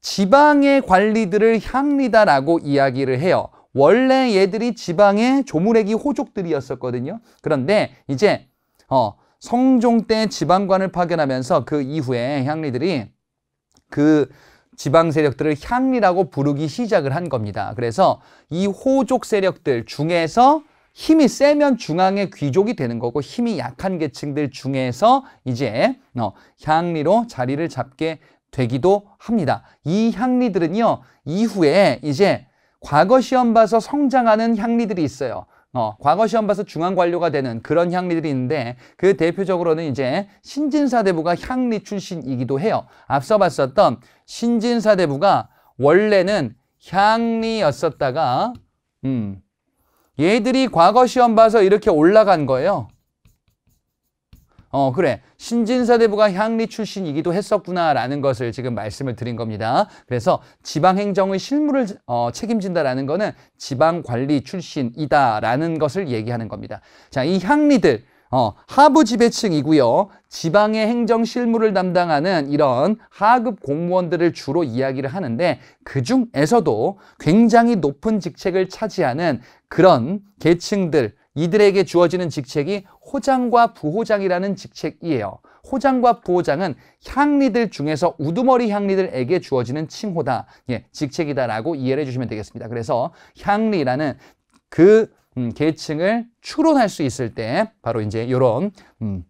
지방의 관리들을 향리다라고 이야기를 해요. 원래 얘들이 지방의 조물애기 호족들이었었거든요. 그런데 이제 어, 성종 때 지방관을 파견하면서 그 이후에 향리들이 그 지방 세력들을 향리라고 부르기 시작을 한 겁니다. 그래서 이 호족 세력들 중에서 힘이 세면 중앙의 귀족이 되는 거고 힘이 약한 계층들 중에서 이제 어, 향리로 자리를 잡게 되기도 합니다. 이 향리들은요 이후에 이제 과거 시험 봐서 성장하는 향리들이 있어요. 어, 과거 시험 봐서 중앙 관료가 되는 그런 향리들이 있는데 그 대표적으로는 이제 신진사대부가 향리 출신이기도 해요. 앞서 봤었던 신진사대부가 원래는 향리였었다가 음, 얘들이 과거 시험 봐서 이렇게 올라간 거예요. 어 그래 신진사대부가 향리 출신이기도 했었구나라는 것을 지금 말씀을 드린 겁니다. 그래서 지방행정의 실무를 어, 책임진다라는 것은 지방관리 출신이다라는 것을 얘기하는 겁니다. 자 이 향리들 어, 하부 지배층이고요. 지방의 행정 실무를 담당하는 이런 하급 공무원들을 주로 이야기를 하는데 그 중에서도 굉장히 높은 직책을 차지하는 그런 계층들 이들에게 주어지는 직책이 호장과 부호장이라는 직책이에요. 호장과 부호장은 향리들 중에서 우두머리 향리들에게 주어지는 칭호다. 예, 직책이다라고 이해를 해주시면 되겠습니다. 그래서 향리라는 그 음, 계층을 추론할 수 있을 때 바로 이제 이런 음,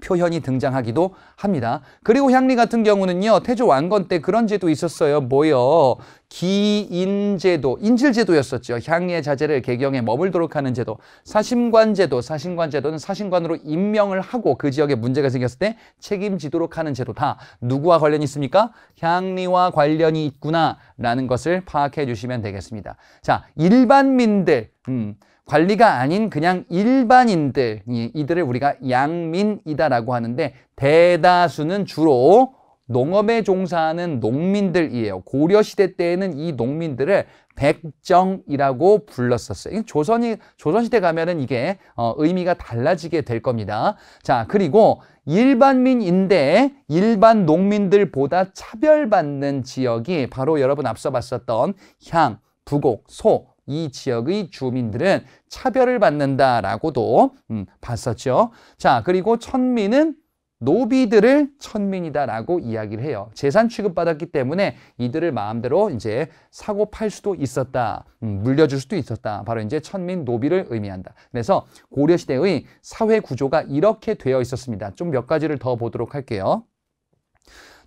표현이 등장하기도 합니다. 그리고 향리 같은 경우는요. 태조 왕건 때 그런 제도 있었어요. 뭐요? 기인제도, 인질제도였었죠. 향리의 자제를 개경에 머물도록 하는 제도. 사신관제도, 사신관제도는 사신관으로 임명을 하고 그 지역에 문제가 생겼을 때 책임지도록 하는 제도다. 누구와 관련이 있습니까? 향리와 관련이 있구나라는 것을 파악해 주시면 되겠습니다. 자, 일반민들, 음, 관리가 아닌 그냥 일반인들 이들을 우리가 양민이다라고 하는데 대다수는 주로 농업에 종사하는 농민들이에요. 고려시대 때에는 이 농민들을 백정이라고 불렀었어요. 조선이, 조선시대 가면은 이게 어, 의미가 달라지게 될 겁니다. 자, 그리고 일반민인데 일반 농민들보다 차별받는 지역이 바로 여러분 앞서 봤었던 향, 부곡, 소, 이 지역의 주민들은 차별을 받는다라고도 음, 봤었죠. 자, 그리고 천민은 노비들을 천민이다라고 이야기를 해요. 재산 취급받았기 때문에 이들을 마음대로 이제 사고 팔 수도 있었다. 음, 물려줄 수도 있었다. 바로 이제 천민 노비를 의미한다. 그래서 고려시대의 사회 구조가 이렇게 되어 있었습니다. 좀 몇 가지를 더 보도록 할게요.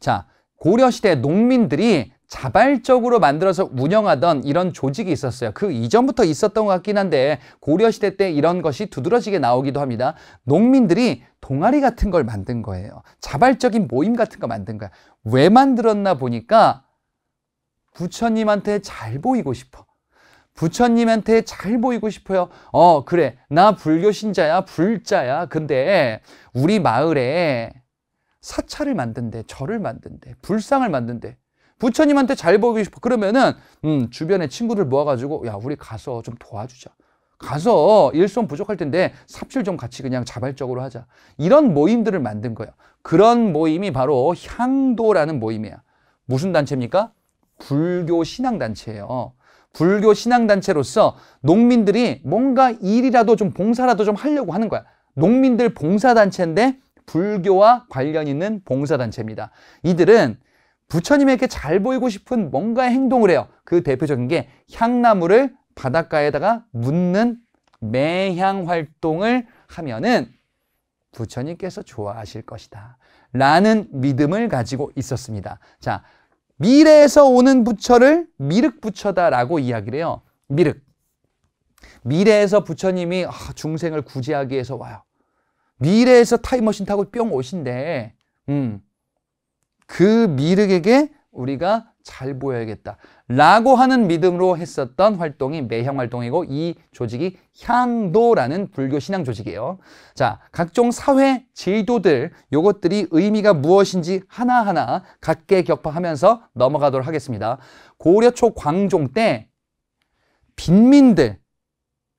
자, 고려시대 농민들이 자발적으로 만들어서 운영하던 이런 조직이 있었어요. 그 이전부터 있었던 것 같긴 한데 고려시대 때 이런 것이 두드러지게 나오기도 합니다. 농민들이 동아리 같은 걸 만든 거예요. 자발적인 모임 같은 거 만든 거야. 왜 만들었나 보니까 부처님한테 잘 보이고 싶어. 부처님한테 잘 보이고 싶어요. 어, 그래. 나 불교 신자야, 불자야. 근데 우리 마을에 사찰을 만든대, 절을 만든대, 불상을 만든대. 부처님한테 잘 보이고 싶어. 그러면은 음, 주변에 친구들 모아가지고 야 우리 가서 좀 도와주자. 가서 일손 부족할 텐데 삽질 좀 같이 그냥 자발적으로 하자. 이런 모임들을 만든 거예요. 그런 모임이 바로 향도라는 모임이야. 무슨 단체입니까? 불교 신앙 단체예요. 불교 신앙 단체로서 농민들이 뭔가 일이라도 좀 봉사라도 좀 하려고 하는 거야. 농민들 봉사 단체인데 불교와 관련 있는 봉사단체입니다. 이들은 부처님에게 잘 보이고 싶은 뭔가 행동을 해요. 그 대표적인 게 향나무를 바닷가에다가 묻는 매향 활동을 하면은 부처님께서 좋아하실 것이다. 라는 믿음을 가지고 있었습니다. 자, 미래에서 오는 부처를 미륵부처다라고 이야기를 해요. 미륵. 미래에서 부처님이 아, 중생을 구제하기 위해서 와요. 미래에서 타임머신 타고 뿅 오신데 음, 그 미륵에게 우리가 잘 보여야겠다 라고 하는 믿음으로 했었던 활동이 매형 활동이고 이 조직이 향도라는 불교 신앙 조직이에요 자 각종 사회 제도들 요것들이 의미가 무엇인지 하나하나 각계 격파하면서 넘어가도록 하겠습니다 고려 초 광종 때 빈민들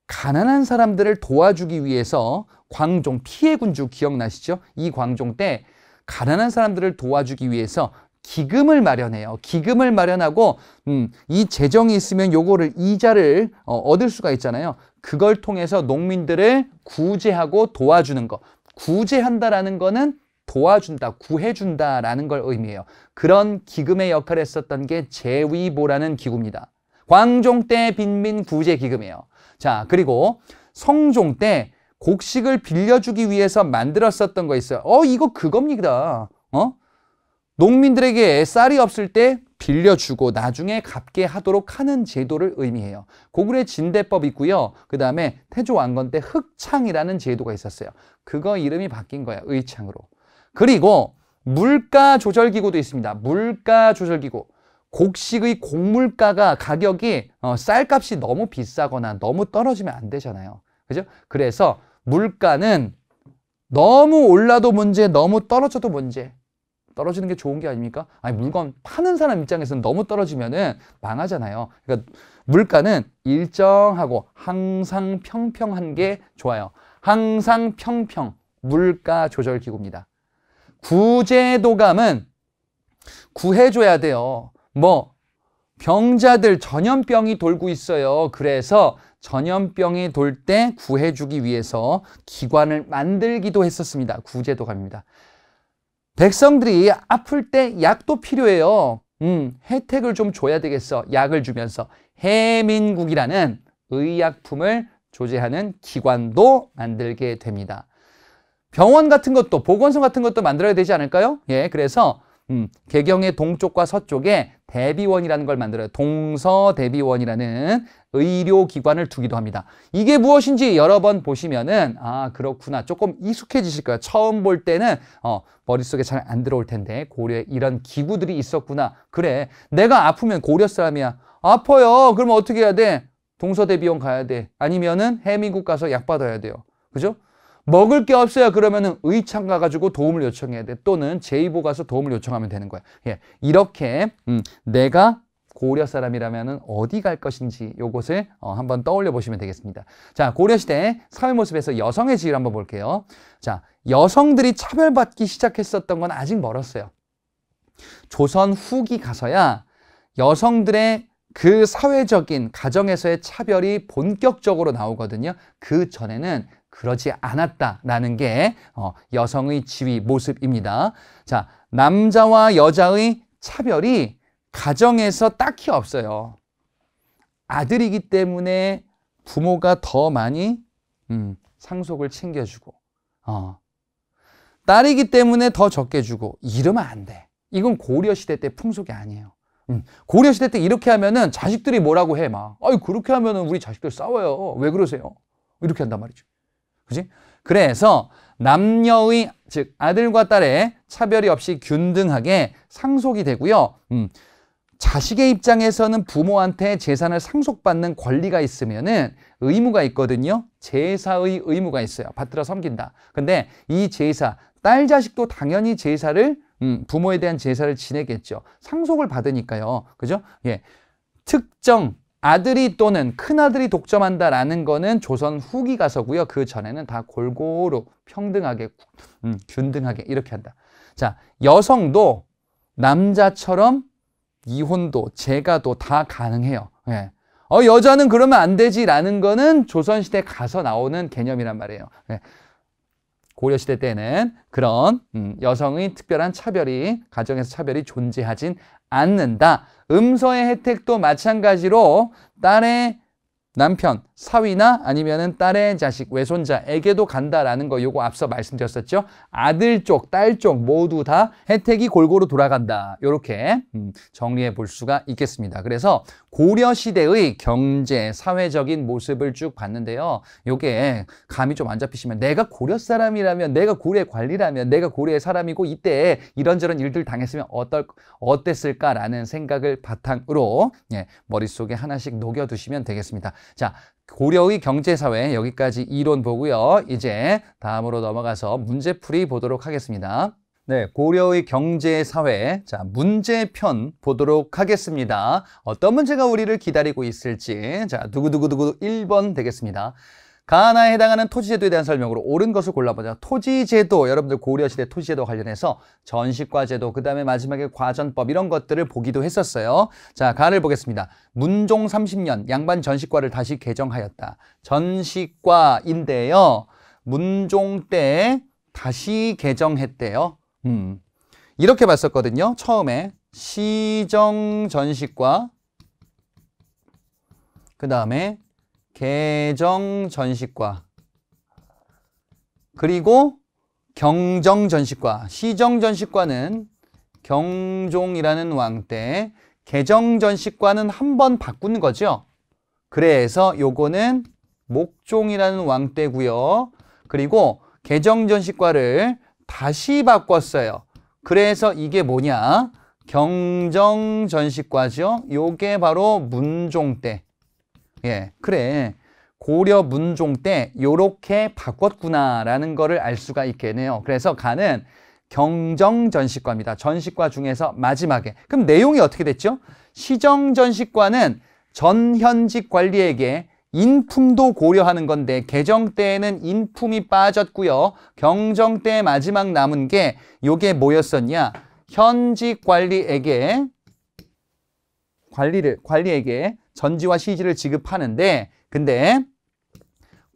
가난한 사람들을 도와주기 위해서 광종 피해 군주 기억나시죠? 이 광종 때 가난한 사람들을 도와주기 위해서 기금을 마련해요. 기금을 마련하고 음, 이 재정이 있으면 요거를 이자를 어, 얻을 수가 있잖아요. 그걸 통해서 농민들을 구제하고 도와주는 거. 구제한다라는 거는 도와준다, 구해준다라는 걸 의미해요. 그런 기금의 역할을 했었던 게 제위보라는 기구입니다. 광종 때 빈민 구제 기금이에요. 자, 그리고 성종 때 곡식을 빌려주기 위해서 만들었었던 거 있어요. 어, 이거 그겁니다. 어? 농민들에게 쌀이 없을 때 빌려주고 나중에 갚게 하도록 하는 제도를 의미해요. 고구려 진대법 있고요. 그 다음에 태조 왕건 때 흑창이라는 제도가 있었어요. 그거 이름이 바뀐 거야 의창으로. 그리고 물가 조절 기구도 있습니다. 물가 조절 기구. 곡식의 곡물가가 가격이 어, 쌀값이 너무 비싸거나 너무 떨어지면 안 되잖아요. 그죠? 그래서 물가는 너무 올라도 문제, 너무 떨어져도 문제. 떨어지는 게 좋은 게 아닙니까? 아니 물건 파는 사람 입장에서는 너무 떨어지면은 망하잖아요. 그러니까 물가는 일정하고 항상 평평한 게 좋아요. 항상 평평 물가 조절 기구입니다. 구제도감은 구해줘야 돼요. 뭐 병자들 전염병이 돌고 있어요. 그래서 전염병이 돌 때 구해주기 위해서 기관을 만들기도 했었습니다. 구제도 갑니다. 백성들이 아플 때 약도 필요해요. 음, 혜택을 좀 줘야 되겠어. 약을 주면서 해민국이라는 의약품을 조제하는 기관도 만들게 됩니다. 병원 같은 것도 보건소 같은 것도 만들어야 되지 않을까요? 예, 그래서 음, 개경의 동쪽과 서쪽에 대비원이라는 걸 만들어요. 동서대비원이라는 의료기관을 두기도 합니다. 이게 무엇인지 여러 번 보시면은 아 그렇구나 조금 익숙해지실 거예요. 처음 볼 때는 어, 머릿속에 잘 안 들어올 텐데 고려에 이런 기구들이 있었구나. 그래 내가 아프면 고려 사람이야. 아파요. 그럼 어떻게 해야 돼? 동서대비원 가야 돼. 아니면은 해민국 가서 약 받아야 돼요. 그죠? 먹을 게 없어요. 그러면 의창 가가지고 도움을 요청해야 돼. 또는 제이보 가서 도움을 요청하면 되는 거야. 예. 이렇게 음, 내가 고려 사람이라면 어디 갈 것인지 요것을 어, 한번 떠올려 보시면 되겠습니다. 자, 고려시대 사회 모습에서 여성의 지위를 한번 볼게요. 자, 여성들이 차별받기 시작했었던 건 아직 멀었어요. 조선 후기 가서야 여성들의 그 사회적인 가정에서의 차별이 본격적으로 나오거든요. 그 전에는 그러지 않았다라는 게 어, 여성의 지위 모습입니다. 자, 남자와 여자의 차별이 가정에서 딱히 없어요. 아들이기 때문에 부모가 더 많이 음, 상속을 챙겨주고 어. 딸이기 때문에 더 적게 주고 이러면 안 돼. 이건 고려시대 때 풍속이 아니에요. 음. 고려시대 때 이렇게 하면은 자식들이 뭐라고 해, 막. 아유, 그렇게 하면은 우리 자식들 싸워요. 왜 그러세요? 이렇게 한단 말이죠. 그지? 그래서 남녀의 즉 아들과 딸의 차별이 없이 균등하게 상속이 되고요. 음, 자식의 입장에서는 부모한테 재산을 상속받는 권리가 있으면은 의무가 있거든요. 제사의 의무가 있어요. 받들어 섬긴다. 근데 이 제사 딸 자식도 당연히 제사를 음, 부모에 대한 제사를 지내겠죠. 상속을 받으니까요. 그죠? 예. 특정 아들이 또는 큰아들이 독점한다라는 거는 조선 후기 가서고요. 그 전에는 다 골고루 평등하게 음, 균등하게 이렇게 한다. 자, 여성도 남자처럼 이혼도 재가도 다 가능해요. 예. 어, 여자는 그러면 안 되지라는 거는 조선시대 가서 나오는 개념이란 말이에요. 예. 고려시대 때는 그런 음, 여성의 특별한 차별이 가정에서 차별이 존재하진 않는다. 음서의 혜택도 마찬가지로 딸의 남편, 사위나 아니면은 딸의 자식, 외손자에게도 간다라는 거 요거 앞서 말씀드렸었죠. 아들 쪽, 딸 쪽 모두 다 혜택이 골고루 돌아간다. 요렇게 음, 정리해 볼 수가 있겠습니다. 그래서 고려 시대의 경제, 사회적인 모습을 쭉 봤는데요. 요게 감이 좀 안 잡히시면 내가 고려 사람이라면 내가 고려의 관리라면 내가 고려의 사람이고 이때 이런저런 일들 당했으면 어떨 어땠을까라는 생각을 바탕으로 예, 머릿속에 하나씩 녹여 두시면 되겠습니다. 자, 고려의 경제사회 여기까지 이론 보고요. 이제 다음으로 넘어가서 문제풀이 보도록 하겠습니다. 네, 고려의 경제 사회 자 문제편 보도록 하겠습니다. 어떤 문제가 우리를 기다리고 있을지 자 두구두구두구 1번 되겠습니다. 가나에 해당하는 토지제도에 대한 설명으로 옳은 것을 골라보자. 토지제도, 여러분들 고려시대 토지제도 관련해서 전시과제도, 그 다음에 마지막에 과전법 이런 것들을 보기도 했었어요. 자, 가를 보겠습니다. 문종 30년 양반 전시과를 다시 개정하였다. 전시과인데요. 문종 때 다시 개정했대요. 음. 이렇게 봤었거든요. 처음에 시정 전시과 그 다음에 개정 전시과 그리고 경정 전시과 시정 전시과는 경종이라는 왕 때 개정 전시과는 한 번 바꾸는 거죠. 그래서 요거는 목종이라는 왕 때고요. 그리고 개정 전시과를 다시 바꿨어요. 그래서 이게 뭐냐? 경정 전시과죠. 요게 바로 문종 때 예, 그래. 고려 문종 때 요렇게 바꿨구나라는 거를 알 수가 있겠네요. 그래서 가는 경정전시과입니다. 전시과 중에서 마지막에. 그럼 내용이 어떻게 됐죠? 시정전시과는 전현직 관리에게 인품도 고려하는 건데 개정 때에는 인품이 빠졌고요. 경정 때 마지막 남은 게 요게 뭐였었냐? 현직 관리에게 관리를 관리에게 전지와 시지를 지급하는데 근데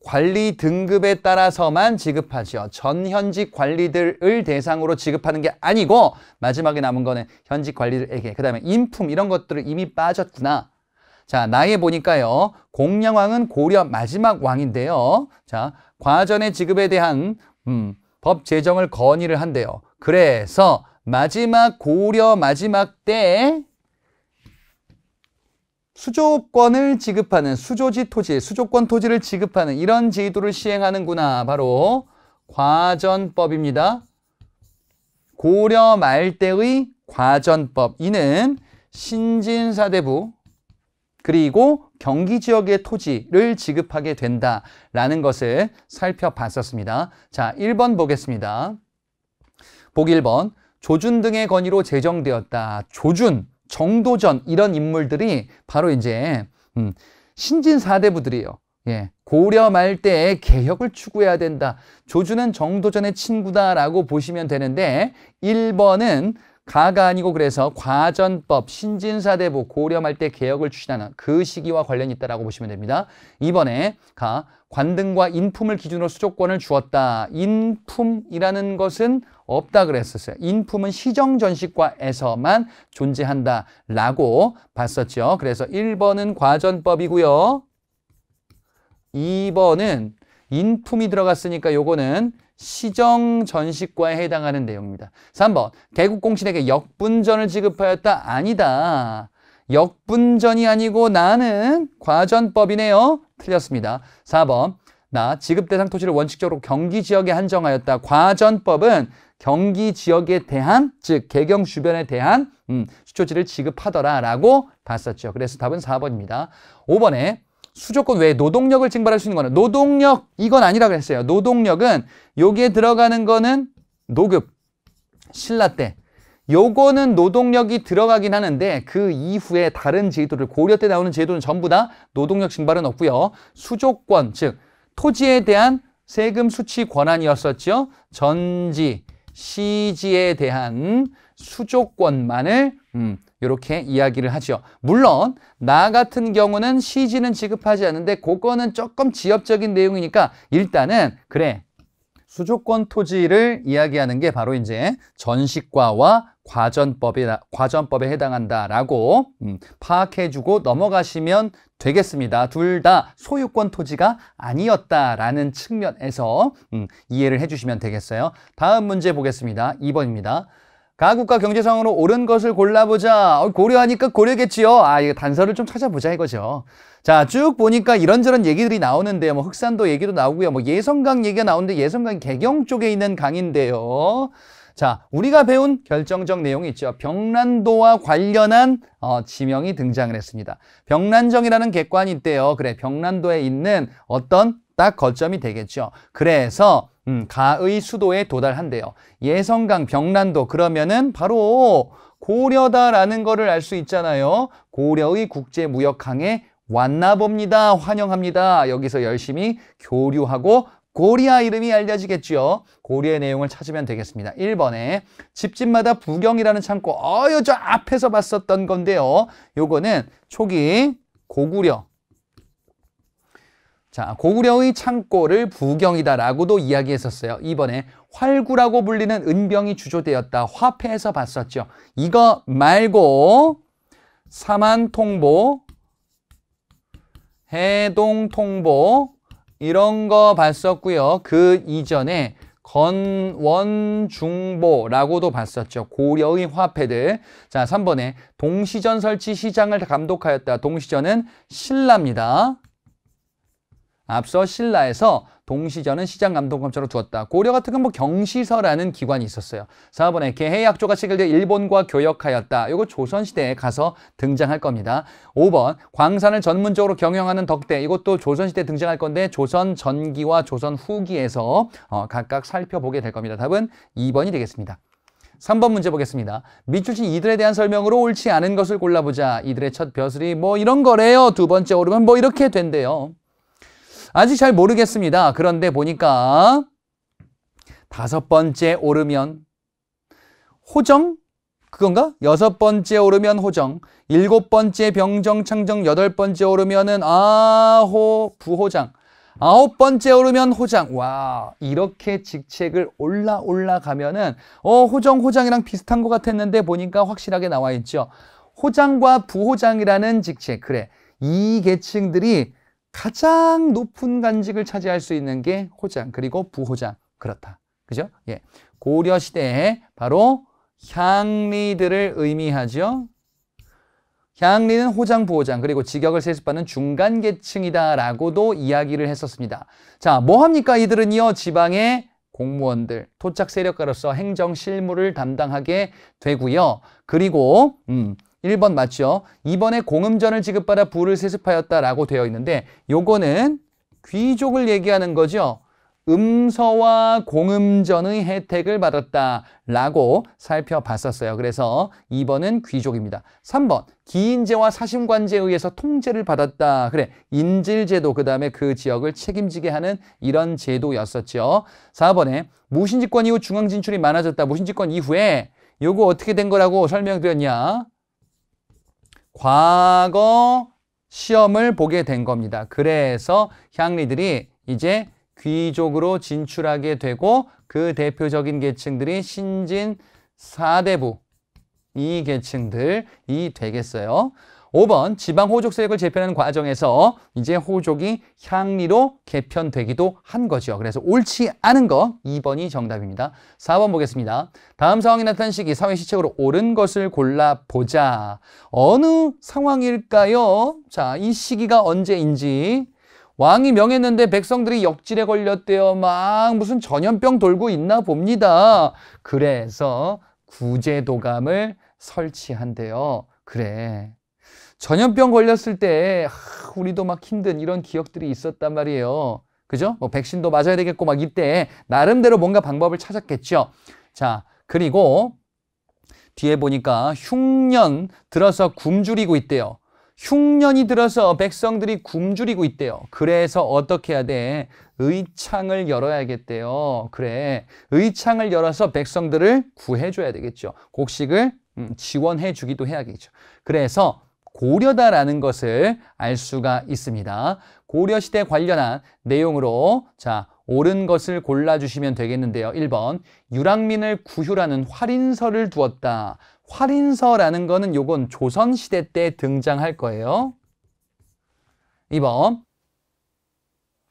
관리 등급에 따라서만 지급하죠. 전현직 관리들을 대상으로 지급하는 게 아니고 마지막에 남은 거는 현직 관리들에게 그 다음에 인품 이런 것들을 이미 빠졌구나. 자 나이에 보니까요. 공양왕은 고려 마지막 왕인데요. 자 과전의 지급에 대한 음, 법 제정을 건의를 한대요. 그래서 마지막 고려 마지막 때 수조권을 지급하는 수조지 토지, 수조권 토지를 지급하는 이런 제도를 시행하는구나. 바로 과전법입니다. 고려 말대의 과전법. 이는 신진사대부 그리고 경기 지역의 토지를 지급하게 된다라는 것을 살펴봤었습니다. 자, 1번 보겠습니다. 복 1번. 조준 등의 건의로 제정되었다. 조준. 정도전 이런 인물들이 바로 이제 음, 신진 사대부들이에요. 예, 고려 말때에 개혁을 추구해야 된다. 조주는 정도전의 친구다라고 보시면 되는데 1번은 가가 아니고 그래서 과전법, 신진사대부, 고려 말때 개혁을 추진하는 그 시기와 관련이 있다라고 보시면 됩니다. 이번에 가 관등과 인품을 기준으로 수조권을 주었다. 인품이라는 것은 없다 그랬었어요. 인품은 시정전시과에서만 존재한다 라고 봤었죠. 그래서 1번은 과전법이고요. 2번은 인품이 들어갔으니까 요거는 시정전시과에 해당하는 내용입니다. 3번 개국공신에게 역분전을 지급하였다? 아니다. 역분전이 아니고 나는 과전법이네요. 틀렸습니다. 4번. 나 지급 대상 토지를 원칙적으로 경기 지역에 한정하였다. 과전법은 경기 지역에 대한 즉 개경 주변에 대한 음, 수초지를 지급하더라라고 봤었죠. 그래서 답은 4번입니다. 5번에 수조권 외에 노동력을 증발할 수 있는 거는 노동력 이건 아니라고 했어요. 노동력은 여기에 들어가는 거는 노급, 신라때 요거는 노동력이 들어가긴 하는데 그 이후에 다른 제도를 고려 때 나오는 제도는 전부 다 노동력 증발은 없고요. 수조권 즉 토지에 대한 세금 수치 권한이었었죠. 전지, 시지에 대한 수조권만을 음, 이렇게 이야기를 하죠. 물론 나 같은 경우는 시지는 지급하지 않는데 그거는 조금 지엽적인 내용이니까 일단은 그래 수조권 토지를 이야기하는 게 바로 이제 전시과와 과전법에, 과전법에 해당한다라고 음, 파악해주고 넘어가시면 되겠습니다. 둘 다 소유권 토지가 아니었다라는 측면에서 음, 이해를 해주시면 되겠어요. 다음 문제 보겠습니다. 2번입니다. 가국가 경제 상으로 옳은 것을 골라보자. 어, 고려하니까 고려겠지요. 아, 이거 단서를 좀 찾아보자 이거죠. 자, 쭉 보니까 이런저런 얘기들이 나오는데요. 뭐 흑산도 얘기도 나오고요. 뭐 예성강 얘기가 나오는데 예성강 개경 쪽에 있는 강인데요. 자, 우리가 배운 결정적 내용이 있죠. 병란도와 관련한 어, 지명이 등장을 했습니다. 병란정이라는 객관이 있대요. 그래, 병란도에 있는 어떤 딱 거점이 되겠죠. 그래서 음, 가의 수도에 도달한대요. 예성강 병란도 그러면은 바로 고려다라는 거를 알 수 있잖아요. 고려의 국제무역항에 왔나 봅니다. 환영합니다. 여기서 열심히 교류하고 고리아 이름이 알려지겠죠. 고리의 내용을 찾으면 되겠습니다. 1번에 집집마다 부경이라는 창고 어여 저 앞에서 봤었던 건데요. 요거는 초기 고구려 자, 고구려의 창고를 부경이다라고도 이야기했었어요. 이번에 활구라고 불리는 은병이 주조되었다. 화폐에서 봤었죠. 이거 말고 사만통보, 해동통보 이런 거 봤었고요. 그 이전에 건원중보라고도 봤었죠. 고려의 화폐들. 자, 삼번에 동시전 설치 시장을 감독하였다. 동시전은 신라입니다. 앞서 신라에서 동시전은 시장 감독감처로 두었다. 고려 같은 건 뭐 경시서라는 기관이 있었어요. 4번에 개해약조가 체결돼 일본과 교역하였다. 이거 조선시대에 가서 등장할 겁니다. 5번 광산을 전문적으로 경영하는 덕대. 이것도 조선시대에 등장할 건데 조선 전기와 조선 후기에서 어, 각각 살펴보게 될 겁니다. 답은 2번이 되겠습니다. 3번 문제 보겠습니다. 밑줄친 이들에 대한 설명으로 옳지 않은 것을 골라보자. 이들의 첫 벼슬이 뭐 이런 거래요. 두 번째 오르면 뭐 이렇게 된대요. 아직 잘 모르겠습니다. 그런데 보니까 다섯 번째 오르면 호정? 그건가? 여섯 번째 오르면 호정, 일곱 번째 병정 창정, 여덟 번째 오르면은 아호 부호장, 아홉 번째 오르면 호장. 와 이렇게 직책을 올라 올라가면은 어 호정 호장이랑 비슷한 것 같았는데 보니까 확실하게 나와 있죠. 호장과 부호장이라는 직책 그래 이 계층들이 가장 높은 간직을 차지할 수 있는 게 호장 그리고 부호장 그렇다. 그죠? 예. 고려 시대에 바로 향리들을 의미하죠. 향리는 호장, 부호장, 그리고 직역을 세습받는 중간 계층이다라고도 이야기를 했었습니다. 자, 뭐 합니까? 이들은요, 지방의 공무원들, 토착 세력가로서 행정 실무를 담당하게 되고요. 그리고 음, 1번 맞죠? 2번에 공음전을 지급받아 부를 세습하였다라고 되어 있는데 요거는 귀족을 얘기하는 거죠. 음서와 공음전의 혜택을 받았다라고 살펴봤었어요. 그래서 2번은 귀족입니다. 3번 기인제와 사심관제에 의해서 통제를 받았다. 그래 인질제도 그 다음에 그 지역을 책임지게 하는 이런 제도였었죠. 4번에 무신집권 이후 중앙진출이 많아졌다. 무신집권 이후에 요거 어떻게 된 거라고 설명드렸냐. 과거 시험을 보게 된 겁니다. 그래서 향리들이 이제 귀족으로 진출하게 되고 그 대표적인 계층들이 신진 사대부 이 계층들이 되겠어요. 5번 지방 호족세액을 재편하는 과정에서 이제 호족이 향리로 개편되기도 한 거죠. 그래서 옳지 않은 거 2번이 정답입니다. 4번 보겠습니다. 다음 상황이 나타난 시기 사회 시책으로 옳은 것을 골라보자. 어느 상황일까요? 자, 이 시기가 언제인지 왕이 명했는데 백성들이 역질에 걸렸대요. 막 무슨 전염병 돌고 있나 봅니다. 그래서 구제도감을 설치한대요. 그래. 전염병 걸렸을 때 우리도 막 힘든 이런 기억들이 있었단 말이에요. 그죠? 뭐 백신도 맞아야 되겠고 막 이때 나름대로 뭔가 방법을 찾았겠죠. 자, 그리고 뒤에 보니까 흉년 들어서 굶주리고 있대요. 흉년이 들어서 백성들이 굶주리고 있대요. 그래서 어떻게 해야 돼? 의창을 열어야겠대요. 그래. 의창을 열어서 백성들을 구해줘야 되겠죠. 곡식을 음, 지원해 주기도 해야겠죠. 그래서 고려다라는 것을 알 수가 있습니다. 고려시대 관련한 내용으로 자 옳은 것을 골라주시면 되겠는데요. 1번 유랑민을 구휴라는 활인서를 두었다. 활인서라는 거는 요건 조선시대 때 등장할 거예요. 2번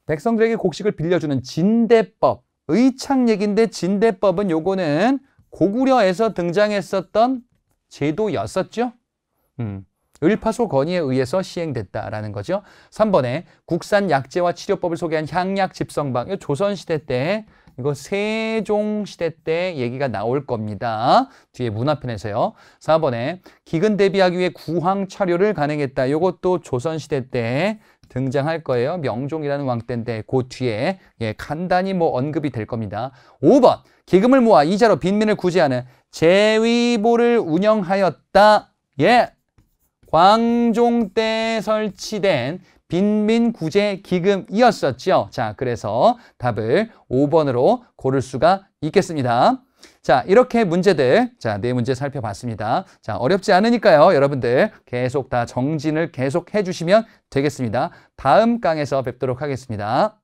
백성들에게 곡식을 빌려주는 진대법 의창얘인데 진대법은 요거는 고구려에서 등장했었던 제도였었죠. 음. 을파소 건의에 의해서 시행됐다라는 거죠. 3번에 국산 약재와 치료법을 소개한 향약 집성방. 이 조선시대 때 이거 세종시대 때 얘기가 나올 겁니다. 뒤에 문화편에서요. 4번에 기근 대비하기 위해 구황 차료를 간행했다. 이것도 조선시대 때 등장할 거예요. 명종이라는 왕 때인데 그 뒤에 예, 간단히 뭐 언급이 될 겁니다. 5번 기금을 모아 이자로 빈민을 구제하는 재위보를 운영하였다. 예, 광종 때 설치된 빈민구제 기금이었었죠. 자, 그래서 답을 5번으로 고를 수가 있겠습니다. 자, 이렇게 문제들, 자, 네 문제 살펴봤습니다. 자, 어렵지 않으니까요. 여러분들 계속 다 정진을 계속 해주시면 되겠습니다. 다음 강에서 뵙도록 하겠습니다.